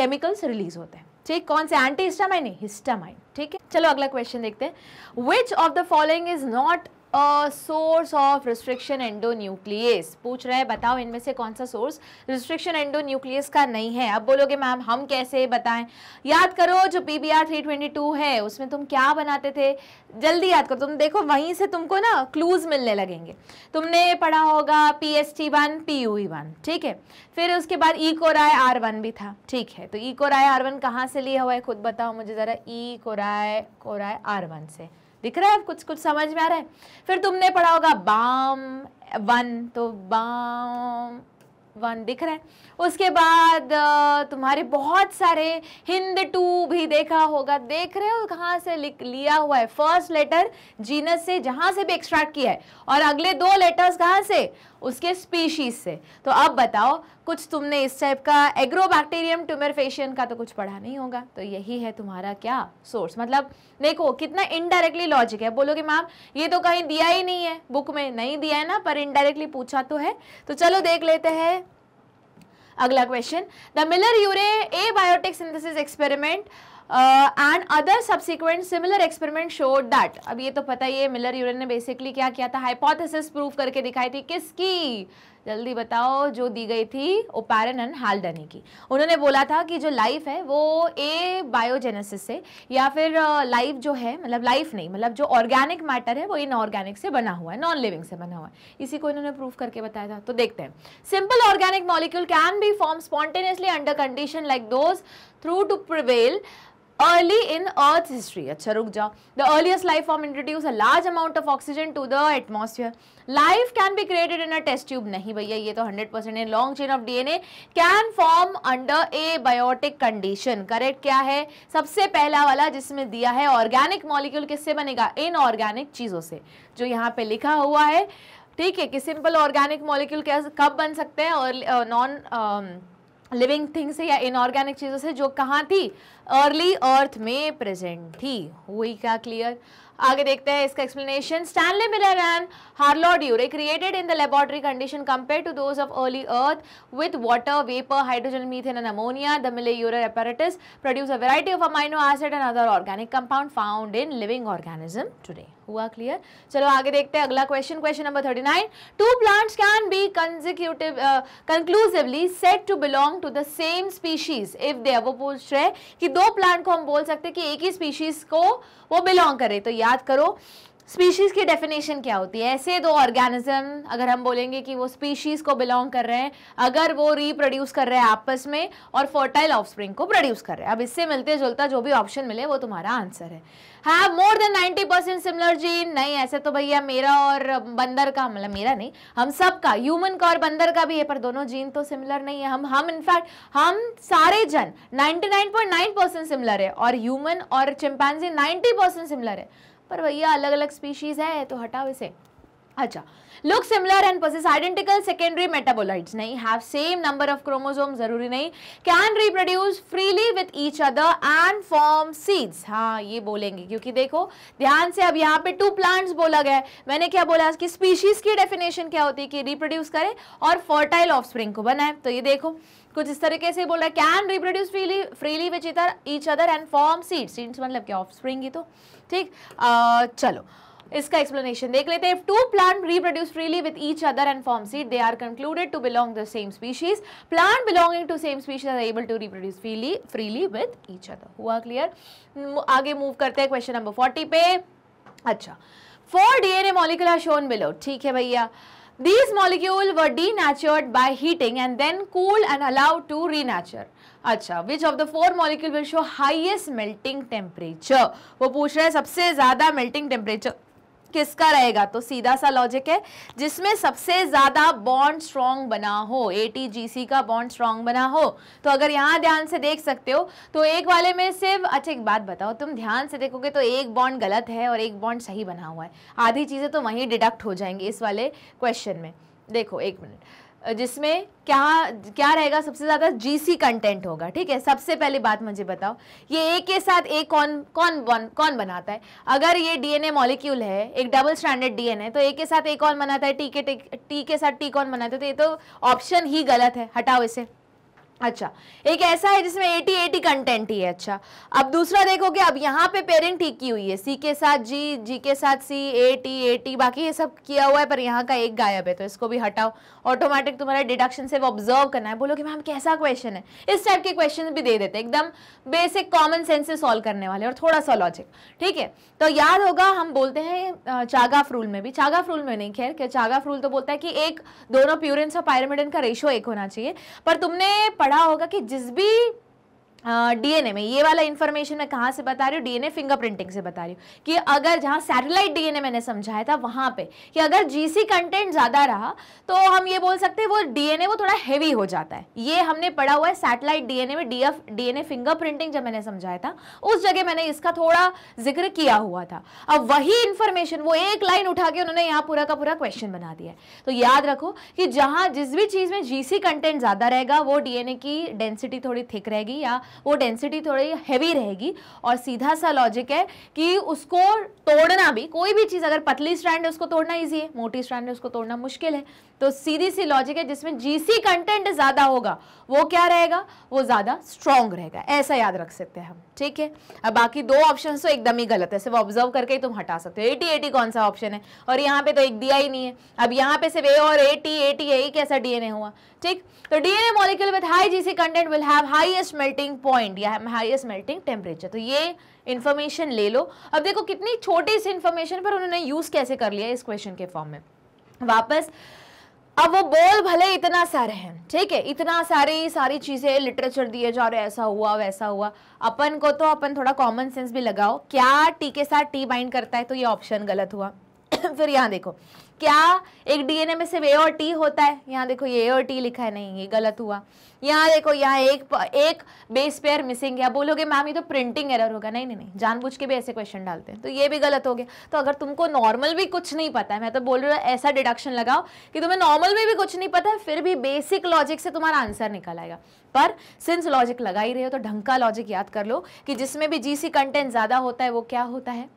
केमिकल्स रिलीज होते हैं ठीक कौन से एंटी हिस्टामाइन नहीं हिस्टामाइन ठीक है चलो अगला क्वेश्चन देखते हैं which of the following is not source of restriction endonuclease पूछ रहे हैं बताओ इनमें से कौन सा सोर्स रिस्ट्रिक्शन एंडोन्यूक्लियस का नहीं है अब बोलोगे मैम हम कैसे बताएं याद करो जो P B R three twenty two है उसमें तुम क्या बनाते थे जल्दी याद करो तुम देखो वहीं से तुमको ना क्लूज मिलने लगेंगे तुमने पढ़ा होगा P S T one P U E one ठीक है फिर उसके बाद ई को राय आर वन भी था ठीक है तो ई को राय आर वन कहाँ से लिया हुआ है खुद बताओ मुझे ज़रा ई को राय को राय आर वन से दिख रहा है कुछ कुछ समझ में आ रहा है फिर तुमने पढ़ा होगा बाम वन तो बाम वन दिख रहा है उसके बाद तुम्हारे बहुत सारे हिंद टू भी देखा होगा देख रहे हो कहाँ से लिख लिया हुआ है फर्स्ट लेटर जीनस से जहाँ से भी एक्सट्रैक्ट किया है और अगले दो लेटर्स कहाँ से उसके स्पीशीज से तो अब बताओ कुछ तुमने इस टाइप का एग्रोबैक्टीरियम ट्यूमरफेशियन का तो कुछ पढ़ा नहीं होगा तो यही है तुम्हारा क्या सोर्स मतलब देखो कितना इनडायरेक्टली लॉजिक है बोलोगे मैम ये तो कहीं दिया ही नहीं है बुक में नहीं दिया है ना पर इनडायरेक्टली पूछा तो है तो चलो देख लेते हैं अगला question the Miller Urey abiotic synthesis experiment and other subsequent similar experiment showed that अब ये तो पता ही है मिलर यूरे ने बेसिकली क्या किया था हाइपोथेसिस प्रूव करके दिखाई थी किसकी जल्दी बताओ जो दी गई थी ओपैरन एंड हालडनी की उन्होंने बोला था कि जो लाइफ है वो ए बायोजेनेसिस से या फिर लाइफ जो है मतलब लाइफ नहीं मतलब जो ऑर्गेनिक मैटर है वो इनऑर्गेनिक से बना हुआ है नॉन लिविंग से बना हुआ है इसी को इन्होंने प्रूव करके बताया था तो देखते हैं simple organic molecule can be form spontaneously under condition like those through to prevail early in earth's history acha ruk jao the earliest life form introduce a large amount of oxygen to the atmosphere life can be created in a test tube nahi bhaiya ye to 100% hai long chain of dna can form under abiotic condition correct kya hai sabse pehla wala jisme diya hai organic molecule kisse banega inorganic cheezon se jo yahan pe likha hua hai ठीक है कि simple organic molecule कैसे कब बन सकते हैं और non living thing से या इनऑर्गेनिक चीज़ों से जो कहाँ थी अर्ली अर्थ में प्रेजेंट थी हुई क्या क्लियर आगे देखते हैं इसका explanation Stanley Miller and Harold Urey created in the laboratory condition compare to those of early earth with water vapour hydrogen methane and ammonia the Miller urey apparatus produce a variety of amino acid and other organic compound found in living organism today. हुआ clear चलो आगे देखते हैं अगला question question number 39 two plants can be consecutive conclusively set to belong to the same species if they वो पूछ रहे कि दो प्लांट को हम बोल सकते हैं कि एक ही स्पीशीज को वो बिलोंग करे तो या याद करो स्पीशीज़ की डेफिनेशन क्या होती है ऐसे दो ऑर्गेनिज्म अगर हम बोलेंगे कि वो स्पीशीज़ को बिलोंग कर रहे हैं अगर वो रिप्रोड्यूस कर रहे हैं आपस में और फर्टाइल ऑफस्प्रिंग को प्रोड्यूस कर रहे हैं अब इससे मिलते जुलता जो भी ऑप्शन मिले वो तुम्हारा आंसर है have more than 90 percent similar gene नहीं ऐसे तो भैया मेरा और बंदर का मतलब मेरा नहीं हम सब का ह्यूमन का और बंदर का भी है पर दोनों जीन तो सिमिलर नहीं है हम हम इनफैक्ट हम सारे जन 99.9 परसेंट सिमिलर है और ह्यूमन और चिंपैनजी 90 परसेंट सिमिलर है पर भैया अलग अलग स्पीशीज़ है तो हटाओ इसे अच्छा look similar and possess identical secondary metabolites नहीं have same number of chromosome जरूरी नहीं can reproduce freely with each other and form seeds हाँ ये बोलेंगे क्योंकि देखो ध्यान से अब यहाँ पे टू प्लांट्स बोला गया है मैंने क्या बोला कि स्पीशीज की डेफिनेशन क्या होती है कि रिप्रोड्यूस करे और फर्टाइल ऑफ को बनाए तो ये देखो कुछ इस तरीके से बोल रहा है can reproduce freely freely which इधर each other and form seeds seeds मतलब क्या ऑफ स्प्रिंग ही तो ठीक uh, चलो इसका एक्सप्लेनेशन देख लेते हैं if two plant reproduce freely with each other and form seed they are concluded to belong the same species plant belonging to same species are able to reproduce freely freely with each other हुआ clear hmm, आगे move करते हैं question number 40 पे अच्छा four DNA molecule are shown below ठीक है भैया These molecules were denatured by heating and then cooled and allowed to renature. Achha, which of the four molecules will show highest melting temperature? Wo pooch raha melting temperature. किसका रहेगा तो सीधा सा logic है जिसमें सबसे ज़्यादा बॉन्ड स्ट्रॉन्ग बना हो ए का बॉन्ड स्ट्रॉन्ग बना हो तो अगर यहाँ ध्यान से देख सकते हो तो एक वाले में सिर्फ अच्छा एक बात बताओ तुम ध्यान से देखोगे तो एक बॉन्ड गलत है और एक बॉन्ड सही बना हुआ है आधी चीज़ें तो वहीं डिडक्ट हो जाएंगी इस वाले क्वेश्चन में देखो एक मिनट जिसमें क्या क्या रहेगा सबसे ज़्यादा जीसी कंटेंट होगा ठीक है सबसे पहले बात मुझे बताओ ये एक के साथ एक कौन कौन बन, कौन बनाता है अगर ये डीएनए मॉलिक्यूल है एक डबल स्टैंडर्ड डीएनए तो एक के साथ एक कौन बनाता है टी के टी के साथ टी कौन बनाता है तो ये तो ऑप्शन ही गलत है हटाओ इसे अच्छा एक ऐसा है जिसमें एटी एटी कंटेंट ही है अच्छा अब दूसरा देखोगे अब यहाँ पे पेरेंट ठीक की हुई है सी के साथ जी जी के साथ सी ए टी ए टी बाकी ये सब किया हुआ है पर यहाँ का एक गायब है तो इसको भी हटाओ ऑटोमेटिक तुम्हारा डिडक्शन से वो ऑब्जर्व करना है बोलो कि मैम कैसा क्वेश्चन है इस टाइप के क्वेश्चन भी दे देते एकदम बेसिक कॉमन सेंस से सॉल्व करने वाले और थोड़ा सा लॉजिक ठीक है तो याद होगा हम बोलते हैं चागाफ रूल में भी चागाफ रूल में नहीं खैर क्या चागाफ रूल तो बोलता है कि एक दोनों प्यूरेंस और पायरमिडन का रेशो एक होना चाहिए पर तुमने पढ़ा होगा कि जिस भी डीएनए uh, में ये वाला इन्फॉर्मेशन मैं कहाँ से बता रही हूँ डीएनए फिंगरप्रिंटिंग से बता रही हूँ कि अगर जहाँ सैटेलाइट डीएनए मैंने समझाया था वहाँ पे कि अगर जीसी कंटेंट ज़्यादा रहा तो हम ये बोल सकते हैं वो डीएनए वो थोड़ा हैवी हो जाता है ये हमने पढ़ा हुआ है सैटेलाइट डीएनए में डीएफ डीएनए फिंगरप्रिंटिंग जब मैंने समझाया था उस जगह मैंने इसका थोड़ा जिक्र किया हुआ था अब वही इन्फॉर्मेशन वो एक लाइन उठा के उन्होंने यहाँ पूरा का पूरा क्वेश्चन बना दिया है तो याद रखो कि जहाँ जिस भी चीज़ में जी कंटेंट ज़्यादा रहेगा वो डी की डेंसिटी थोड़ी थिक रहेगी या वो डेंसिटी थोड़ी हैवी रहेगी और सीधा सा लॉजिक है कि उसको तोड़ना भी कोई भी चीज़ अगर पतली स्ट्रैंड है उसको तोड़ना ईजी है मोटी स्ट्रैंड है उसको तोड़ना मुश्किल है तो सीधी सी लॉजिक है जिसमें जीसी कंटेंट ज़्यादा होगा वो क्या रहेगा वो ज़्यादा स्ट्रॉन्ग रहेगा ऐसा याद रख सकते हैं हम ठीक है अब बाकी दो ऑप्शन तो एकदम ही गलत है सिर्फ ऑब्जर्व करके ही तुम हटा सकते हो एटी एटी कौन सा ऑप्शन है और यहाँ पे तो एक दिया ही नहीं है अब यहाँ पे सिर्फ ए और ए टी ए टी यही कैसा डीएनए हुआ ठीक तो DNA molecule with high GC content will have highest melting point या हाईएस्ट मेल्टिंग टेम्परेचर तो ये इन्फॉर्मेशन ले लो अब देखो कितनी छोटी सी इन्फॉर्मेशन पर उन्होंने यूज़ कैसे कर लिया इस क्वेश्चन के फॉर्म में वापस अब वो बोल भले इतना सारे हैं ठीक है इतना सारी सारी चीज़ें लिटरेचर दिए जा रहे ऐसा हुआ वैसा हुआ अपन को तो अपन थोड़ा कॉमन सेंस भी लगाओ क्या टी के साथ टी बाइंड करता है तो ये ऑप्शन गलत हुआ फिर यहाँ देखो क्या एक डीएनए में सिर्फ ए और टी होता है यहाँ देखो ये ए और टी लिखा है नहीं ये गलत हुआ यहाँ देखो यहाँ एक एक बेस पेयर मिसिंग है बोलोगे मैम ये तो प्रिंटिंग एरर होगा नहीं नहीं नहीं जानबूझ के भी ऐसे क्वेश्चन डालते हैं तो ये भी गलत हो गया तो अगर तुमको नॉर्मल भी कुछ नहीं पता है मैं तो बोल रही हूँ ऐसा डिडक्शन लगाओ कि तुम्हें नॉर्मल में भी कुछ नहीं पता है फिर भी बेसिक लॉजिक से तुम्हारा आंसर निकल आएगा पर सिंस लॉजिक लगा ही रहे हो तो ढंग का लॉजिक याद कर लो कि जिसमें भी जी सी कंटेंट ज़्यादा होता है वो क्या होता है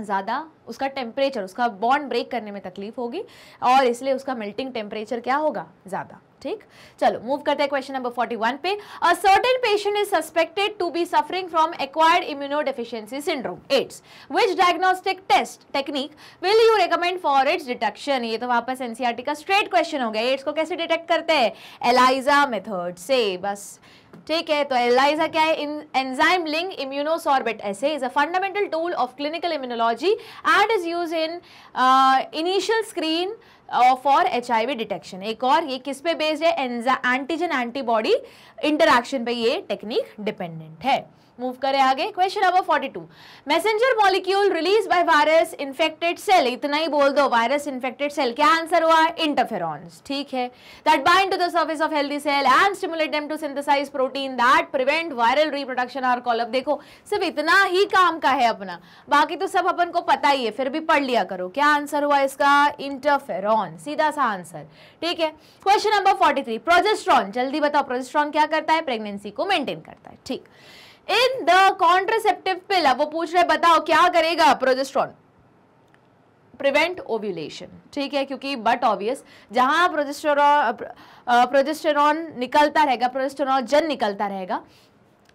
ज़्यादा उसका टेम्परेचर उसका बॉन्ड ब्रेक करने में तकलीफ होगी और इसलिए उसका मेल्टिंग टेम्परेचर क्या होगा ज़्यादा ठीक चलो मूव करते हैं क्वेश्चन नंबर 41 पे a certain patient is suspected to be suffering from acquired immunodeficiency syndrome AIDS which diagnostic test technique will you recommend for its detection ये तो वापस एनसीईआरटी e का स्ट्रेट क्वेश्चन हो गया ads को कैसे detect करते हैं एलाइजा मेथड से बस ठीक है तो एलाइजा क्या है enzyme linked immunosorbent assay is a fundamental tool of clinical immunology and is use in initial screen for H I V detection एक और ये किस पे बेस्ड है एंटीजन एंटीबॉडी इंटरैक्शन पे ये टेक्निक डिपेंडेंट है मूव करें आगे question number 42 messenger molecule release by virus infected cell इतना ही बोल दो वायरस इन्फेक्टेड सेल क्या आंसर हुआ इंटरफेरॉन्स ठीक है that bind to the service of healthy cell and stimulate them to synthesize protein that prevent viral reproduction are call up देखो सिर्फ इतना ही काम का है अपना बाकी तो सब अपन को पता ही है फिर भी पढ़ लिया करो क्या आंसर हुआ इसका इंटरफेरॉन सीधा सा आंसर ठीक है क्वेश्चन नंबर 43 प्रोजेस्ट्रॉन जल्दी बताओ प्रोजेस्ट्रॉन क्या करता है प्रेगनेंसी को मेंटेन करता है ठीक इन द कॉन्ट्रासेप्टिव पिल अब वो पूछ रहे बताओ क्या करेगा प्रोजेस्ट्रॉन प्रिवेंट ओव्यूलेशन ठीक है क्योंकि बट ऑब्वियस जहां प्रोजेस्टेरॉन प्रोजेस्टेरॉन निकलता रहेगा प्रोजेस्टेरॉन जन निकलता रहेगा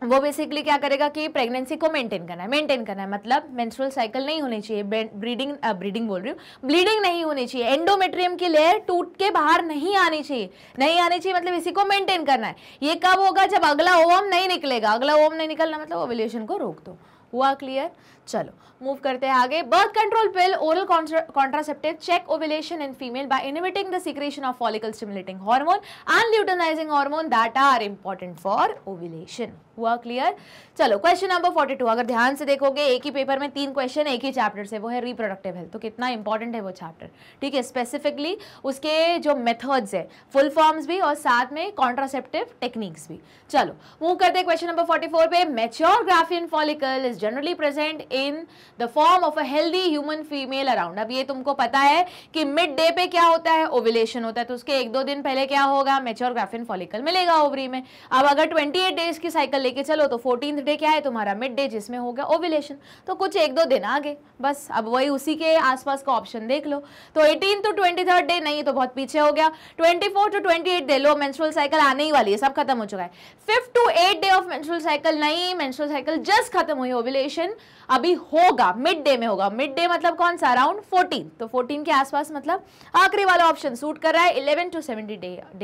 वो बेसिकली क्या करेगा कि प्रेगनेंसी को मेंटेन करना है मेंटेन करना है मतलब मेंस्ट्रुअल साइकिल नहीं होनी चाहिए ब्रीडिंग ब्रीडिंग बोल रही हूँ ब्लीडिंग नहीं होनी चाहिए एंडोमेट्रियम की लेयर टूट के बाहर नहीं आनी चाहिए नहीं आनी चाहिए मतलब इसी को मेंटेन करना है ये कब होगा जब अगला ओवम नहीं निकलेगा अगला ओवम नहीं निकलना मतलब ओवल्यूशन को रोक दो हुआ क्लियर चलो मूव करते हैं आगे birth control pill oral contraceptive check ovulation in female by inhibiting the secretion of follicle stimulating hormone and luteinizing hormone that are important for ovulation हुआ क्लियर चलो क्वेश्चन नंबर फोर्टी टू अगर ध्यान से देखोगे एक ही पेपर में तीन question एक ही चैप्टर से वो है रिप्रोडक्टिव हेल्थ तो कितना इंपॉर्टेंट है वो चैप्टर ठीक है स्पेसिफिकली उसके जो मेथड्स है फुल फॉर्म्स भी और साथ में कॉन्ट्रासेप्टिव टेक्निक्स भी चलो मूव करते हैं क्वेश्चन नंबर फोर्टी फोर पे mature Graafian follicle is generally present in the form of a healthy human female around अब ये तुमको पता है कि मिड डे पे क्या होता है ओविलेशन होता है तो उसके एक दो दिन पहले क्या होगा मेच्योर ग्राफियन फॉलिकल मिलेगा ओवरी में अब अगर ट्वेंटी डेज की साइकिल लेके चलो तो फोर्टीन डे क्या है तुम्हारा मिड डे जिसमें हो गया ओविलेशन तो कुछ एक दो दिन आगे बस अब वही उसी के आसपास का ऑप्शन देख लो तो eighteen to twenty third day नहीं तो बहुत पीछे हो गया twenty four to twenty eight day लो मेंस्ट्रुअल साइकिल आने ही वाली है सब खत्म हो चुका है fifth to eight day of menstrual cycle नहीं मेंस्ट्रुअल साइकिल जस्ट खत्म हुई ओविलेशन अभी होगा मिड डे में होगा मिड डे मतलब कौन सा अराउंड फोर्टीन तो फोर्टीन के आसपास मतलब आखिरी वाला ऑप्शन सूट कर रहा है eleven to seventy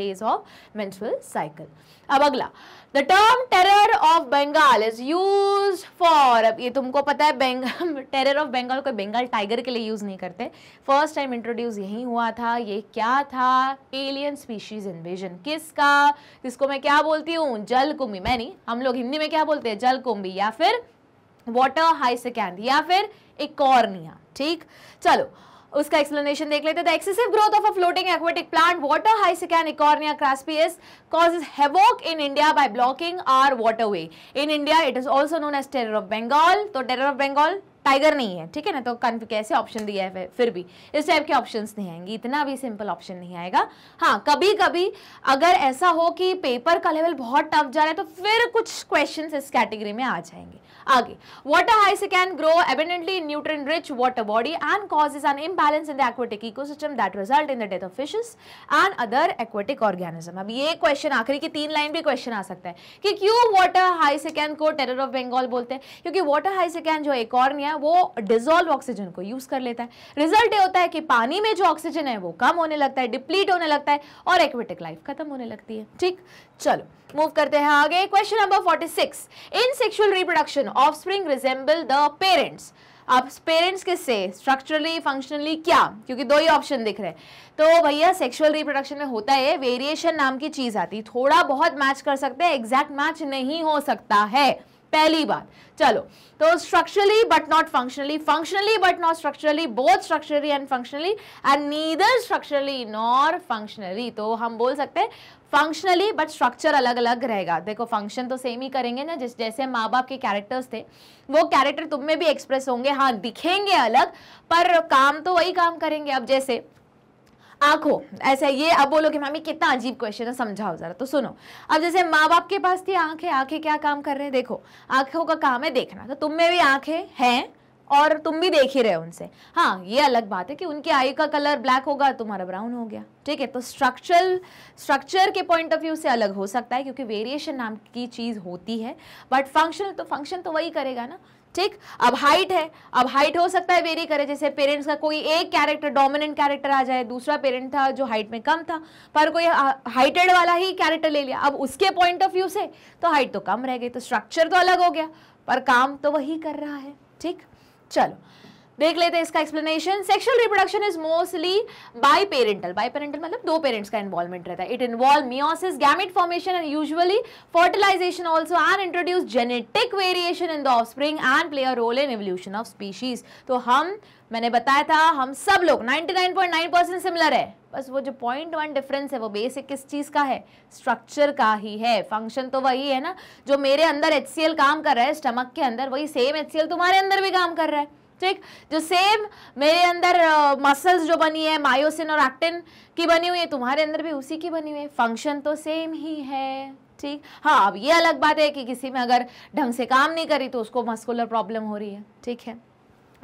days of menstrual cycle अब अगला the term terror of Bengal is use for अब ये तुमको पता है टेरर ऑफ बंगाल कोई बंगाल टाइगर के लिए यूज़ नहीं करते फर्स्ट टाइम इंट्रोड्यूस यही हुआ था ये क्या था एलियन स्पीशीज इन्वेजन किसका जिसको मैं क्या बोलती हूँ जल कुंभी मैं नहीं हम लोग हिंदी में क्या बोलते हैं जल कुंभी या फिर वाटर हाई सेकेंड या फिर एक कॉर्निया ठीक चलो उसका एक्सप्लेनेशन देख लेते हैं excessive growth of a floating aquatic plant water हाइसिका Eichhornia crassipes causes havoc in India by blocking our waterway in India it is also known as terror of Bengal तो टेरर ऑफ बंगाल टाइगर नहीं है ठीक है ना तो कैसे ऑप्शन दिया है फिर भी इस टाइप के ऑप्शंस नहीं आएंगे इतना भी सिंपल ऑप्शन नहीं आएगा हाँ कभी कभी अगर ऐसा हो कि पेपर का लेवल बहुत टफ जा रहा है तो फिर कुछ क्वेश्चंस इस कैटेगरी में आ जाएंगे आगे वाटर हाई से can grow abundantly nutrient rich water body and causes an imbalance in the aquatic ecosystem that result in the death of fishes and other aquatic organism अब ये क्वेश्चन आखिरी की तीन लाइन भी क्वेश्चन आ सकता है कि क्यों वाटर हाई से कैन को टेरर ऑफ बंगाल बोलते हैं क्योंकि वाटर हाई से कैन जो एक और है वो डिजोल्व ऑक्सीजन को यूज कर लेता है रिजल्ट ये होता है कि पानी में जो ऑक्सीजन है वो कम होने लगता है डिप्लीट होने लगता है और एक्वेटिक लाइफ खत्म होने लगती है ठीक चलो मूव करते हैं आगे question number 46 in sexual reproduction offspring resemble the parents अब पेरेंट्स किससे स्ट्रक्चरली फंक्शनली क्या क्योंकि दो ही ऑप्शन दिख रहे हैं तो भैया सेक्सुअल रिप्रोडक्शन में होता है वेरिएशन नाम की चीज़ आती है थोड़ा बहुत मैच कर सकते हैं एग्जैक्ट मैच नहीं हो सकता है पहली बात चलो तो structurally but not functionally functionally but not structurally both structurally and functionally and neither structurally nor functionally तो हम बोल सकते हैं फंक्शनली बट स्ट्रक्चर अलग अलग रहेगा देखो फंक्शन तो सेम ही करेंगे ना जिस जैसे माँ बाप के कैरेक्टर्स थे वो कैरेक्टर तुम में भी एक्सप्रेस होंगे हाँ दिखेंगे अलग पर काम तो वही काम करेंगे अब जैसे आंखों ऐसा ये अब बोलोगे मामी कितना अजीब क्वेश्चन है समझाओ ज़रा तो सुनो अब जैसे माँ बाप के पास थी आंखें आंखें क्या काम कर रहे हैं देखो आंखों का काम है देखना तो तुम में भी आंखें हैं और तुम भी देख ही रहे हो उनसे हाँ ये अलग बात है कि उनकी आई का कलर ब्लैक होगा तुम्हारा ब्राउन हो गया ठीक है तो स्ट्रक्चरल स्ट्रक्चर के पॉइंट ऑफ व्यू से अलग हो सकता है क्योंकि वेरिएशन नाम की चीज़ होती है बट फंक्शन तो फंक्शन तो वही करेगा ना ठीक अब हाइट है अब हाइट हो सकता है वेरी करे जैसे पेरेंट्स का कोई एक कैरेक्टर डोमिनेंट कैरेक्टर आ जाए दूसरा पेरेंट था जो हाइट में कम था पर कोई हाइटेड वाला ही कैरेक्टर ले लिया अब उसके पॉइंट ऑफ व्यू से तो हाइट तो कम रह गई तो स्ट्रक्चर तो अलग हो गया पर काम तो वही कर रहा है ठीक चलो देख लेते हैं इसका explanation sexual reproduction is mostly biparental biparental मतलब दो पेरेंट्स का इन्वॉल्वमेंट रहता है it involve meiosis gamete formation and usually fertilization also and introduce genetic variation in the offspring and play a role in evolution of species तो हम मैंने बताया था हम सब लोग 99.9 परसेंट सिमिलर है बस वो जो पॉइंट वन डिफरेंस है वो बेसिक किस चीज़ का है स्ट्रक्चर का ही है फंक्शन तो वही है ना जो मेरे अंदर एच काम कर रहा है स्टमक के अंदर वही सेम एच तुम्हारे अंदर भी काम कर रहा है ठीक जो सेम मेरे अंदर मसल्स uh, जो बनी है मायोसिन और एक्टिन की बनी हुई है तुम्हारे अंदर भी उसी की बनी हुई है फंक्शन तो सेम ही है ठीक हाँ अब ये अलग बात है कि किसी में अगर ढंग से काम नहीं करी तो उसको मस्कुलर प्रॉब्लम हो रही है ठीक है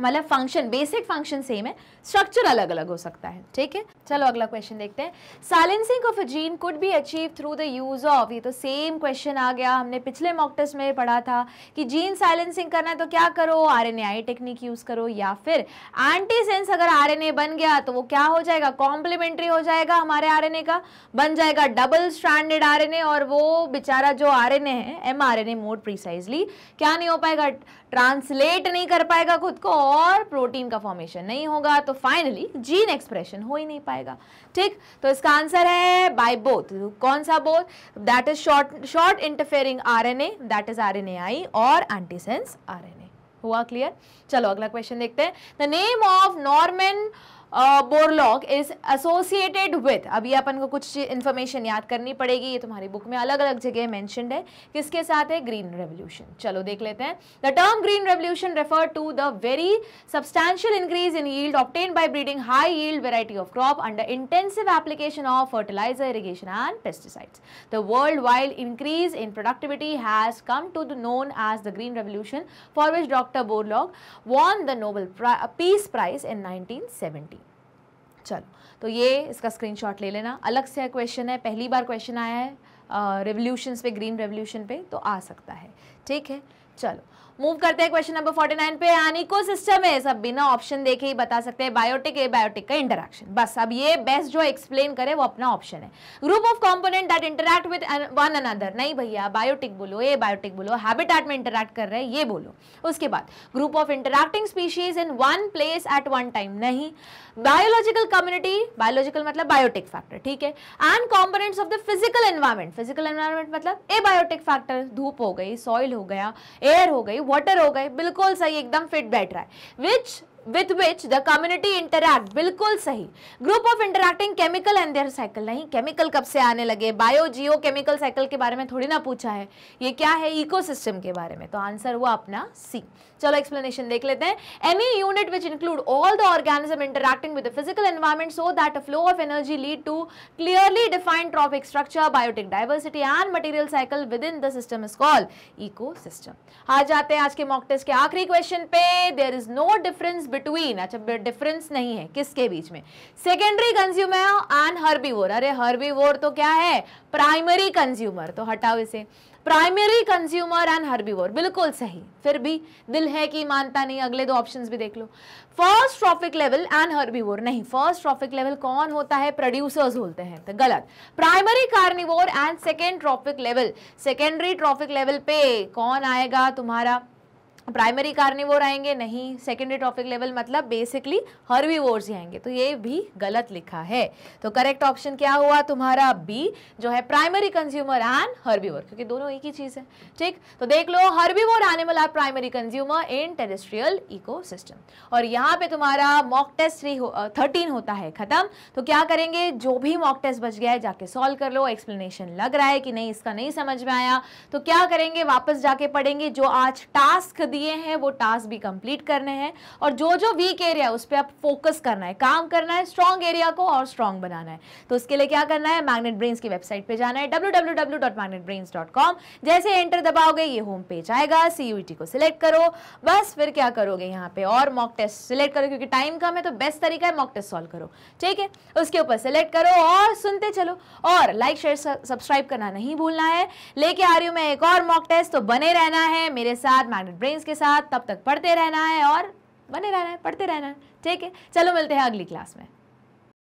मतलब फंक्शन बेसिक फंक्शन सेम है स्ट्रक्चर अलग अलग हो सकता है ठीक है चलो अगला क्वेश्चन देखते हैं silencing of a gene could be achieve through the use of ये तो सेम क्वेश्चन आ गया हमने पिछले मॉक टेस्ट में पढ़ा था कि जीन साइलेंसिंग करना है तो क्या करो आरएनएआई टेक्निक यूज करो या फिर एंटी सेंस अगर ए बन गया तो वो क्या हो जाएगा कॉम्प्लीमेंट्री हो जाएगा हमारे ए का बन जाएगा डबल स्ट्रैंडेड ए और वो बेचारा जो ए है एम ए मोड प्रिसाइजली क्या नहीं हो पाएगा ट्रांसलेट नहीं कर पाएगा खुद को और प्रोटीन का फॉर्मेशन नहीं होगा तो फाइनली जीन एक्सप्रेशन हो ही नहीं पाएगा ठीक तो इसका आंसर है बाय बोथ तो कौन सा both that is short short interfering RNA that is I और एंटीसेंस आरएनए हुआ क्लियर चलो अगला क्वेश्चन देखते हैं the name of Norman Borlaug is associated with अभी अपन को कुछ इन्फॉर्मेशन याद करनी पड़ेगी ये तुम्हारी बुक में अलग अलग जगह मैंशनड है किसके साथ है ग्रीन रेवोल्यूशन चलो देख लेते हैं the term green revolution refer to the very substantial increase in yield obtain by breeding high yield variety of crop under intensive application of fertilizer irrigation and pesticides the world wild increase in productivity has come to the known as the green revolution for which doctor Borlaug won the Nobel peace prize in nineteen seventy चलो तो ये इसका screenshot ले लेना अलग से question है पहली बार क्वेश्चन आया है रेवोल्यूशन पे ग्रीन रेवोल्यूशन पे तो आ सकता है ठीक है चलो मूव करते हैं क्वेश्चन नंबर 49 पे एन इको सिस्टम है सब बिना ऑप्शन देखे ही बता सकते हैं बायोटिक ए बायोटिक का इंटरेक्शन बस अब ये बेस्ट जो एक्सप्लेन करे वो अपना ऑप्शन है group of component that interact with one another नहीं भैया बायोटिक बोलो ए बायोटिक बोलो हैबिटेट में इंटरेक्ट कर रहे हैं ये बोलो उसके बाद group of interacting species in one place at one time नहीं बायोलॉजिकल कम्युनिटी बायोलॉजिकल मतलब बायोटिक फैक्टर ठीक है and components of the physical environment physical environment मतलब ए बायोटिक फैक्टर धूप हो गई सॉइल हो गया एयर हो गई वाटर हो गए बिल्कुल सही एकदम फिट बैठ रहा है विच With which the community interact बिल्कुल सही group of interacting chemical and their cycle नहीं केमिकल कब से आने लगे बायो जियो केमिकल साइकिल के बारे में थोड़ी ना पूछा है ये क्या है इकोसिस्टम के बारे में तो आंसर हुआ अपना सी चलो एक्सप्लेनेशन देख लेते हैं any unit which include all the organism interacting with the physical environment so that a flow of energy lead to clearly defined trophic structure biotic diversity and material cycle within the system is called ecosystem आ जाते हैं आज के mock test के आखिरी क्वेश्चन पे there is no difference between अच्छा डिफरेंस नहीं है किसके बीच में सेकेंडरी कंज्यूमर एंड हर्बीवोर अरे हर्बीवोर तो क्या है प्राइमरी कंज्यूमर तो हटाओ इसे प्राइमरी कंज्यूमर एंड हर्बीवोर बिल्कुल सही फिर भी दिल है कि मानता नहीं अगले दो ऑप्शंस भी देख लो first trophic level and herbivore नहीं फर्स्ट ट्रॉफिक लेवल कौन होता है प्रोड्यूसर्स होते हैं तो गलत primary carnivore and second trophic level secondary trophic level पे कौन आएगा तुम्हारा प्राइमरी कार्निवोर आएंगे नहीं सेकेंडरी ट्रॉपिक लेवल मतलब बेसिकली हर्बीवोर्स ही आएंगे तो ये भी गलत लिखा है तो करेक्ट ऑप्शन क्या हुआ तुम्हारा बी जो है प्राइमरी कंज्यूमर एंड हर्बीवोर क्योंकि दोनों एक ही चीज़ है ठीक तो देख लो herbivore animal are primary consumer in terrestrial eco और यहाँ पे तुम्हारा मॉक टेस्ट थ्री थर्टीन होता है खत्म तो क्या करेंगे जो भी मॉक टेस्ट बच गया है जाके सॉल्व कर लो एक्सप्लेनेशन लग रहा है कि नहीं इसका नहीं समझ में आया तो क्या करेंगे वापस जाके पढ़ेंगे जो आज टास्क दिया दिए हैं वो टास्क भी कंप्लीट करने हैं और जो जो वीक एरिया है उस पर आप फोकस करना है काम करना है स्ट्रॉन्ग एरिया को और स्ट्रॉन्ग बनाना है तो उसके लिए क्या करना है मैग्नेट ब्रेन्स की वेबसाइट पर जाना है डब्ल्यू जैसे एंटर दबाओगे ये होम पेज आएगा सी e को सिलेक्ट करो बस फिर क्या करोगे यहाँ पे और मॉक टेस्ट सिलेक्ट करो क्योंकि टाइम कम है तो बेस्ट तरीका है मॉक टेस्ट सॉल्व करो ठीक है उसके ऊपर सेलेक्ट करो और सुनते चलो और लाइक शेयर सब्सक्राइब करना नहीं भूलना है लेके आ रही हूं मैं एक और मॉक टेस्ट तो बने रहना है मेरे साथ मैग्नेट ब्रेन्स के साथ तब तक पढ़ते रहना है और बने रहना है पढ़ते रहना है ठीक है चलो मिलते हैं अगली क्लास में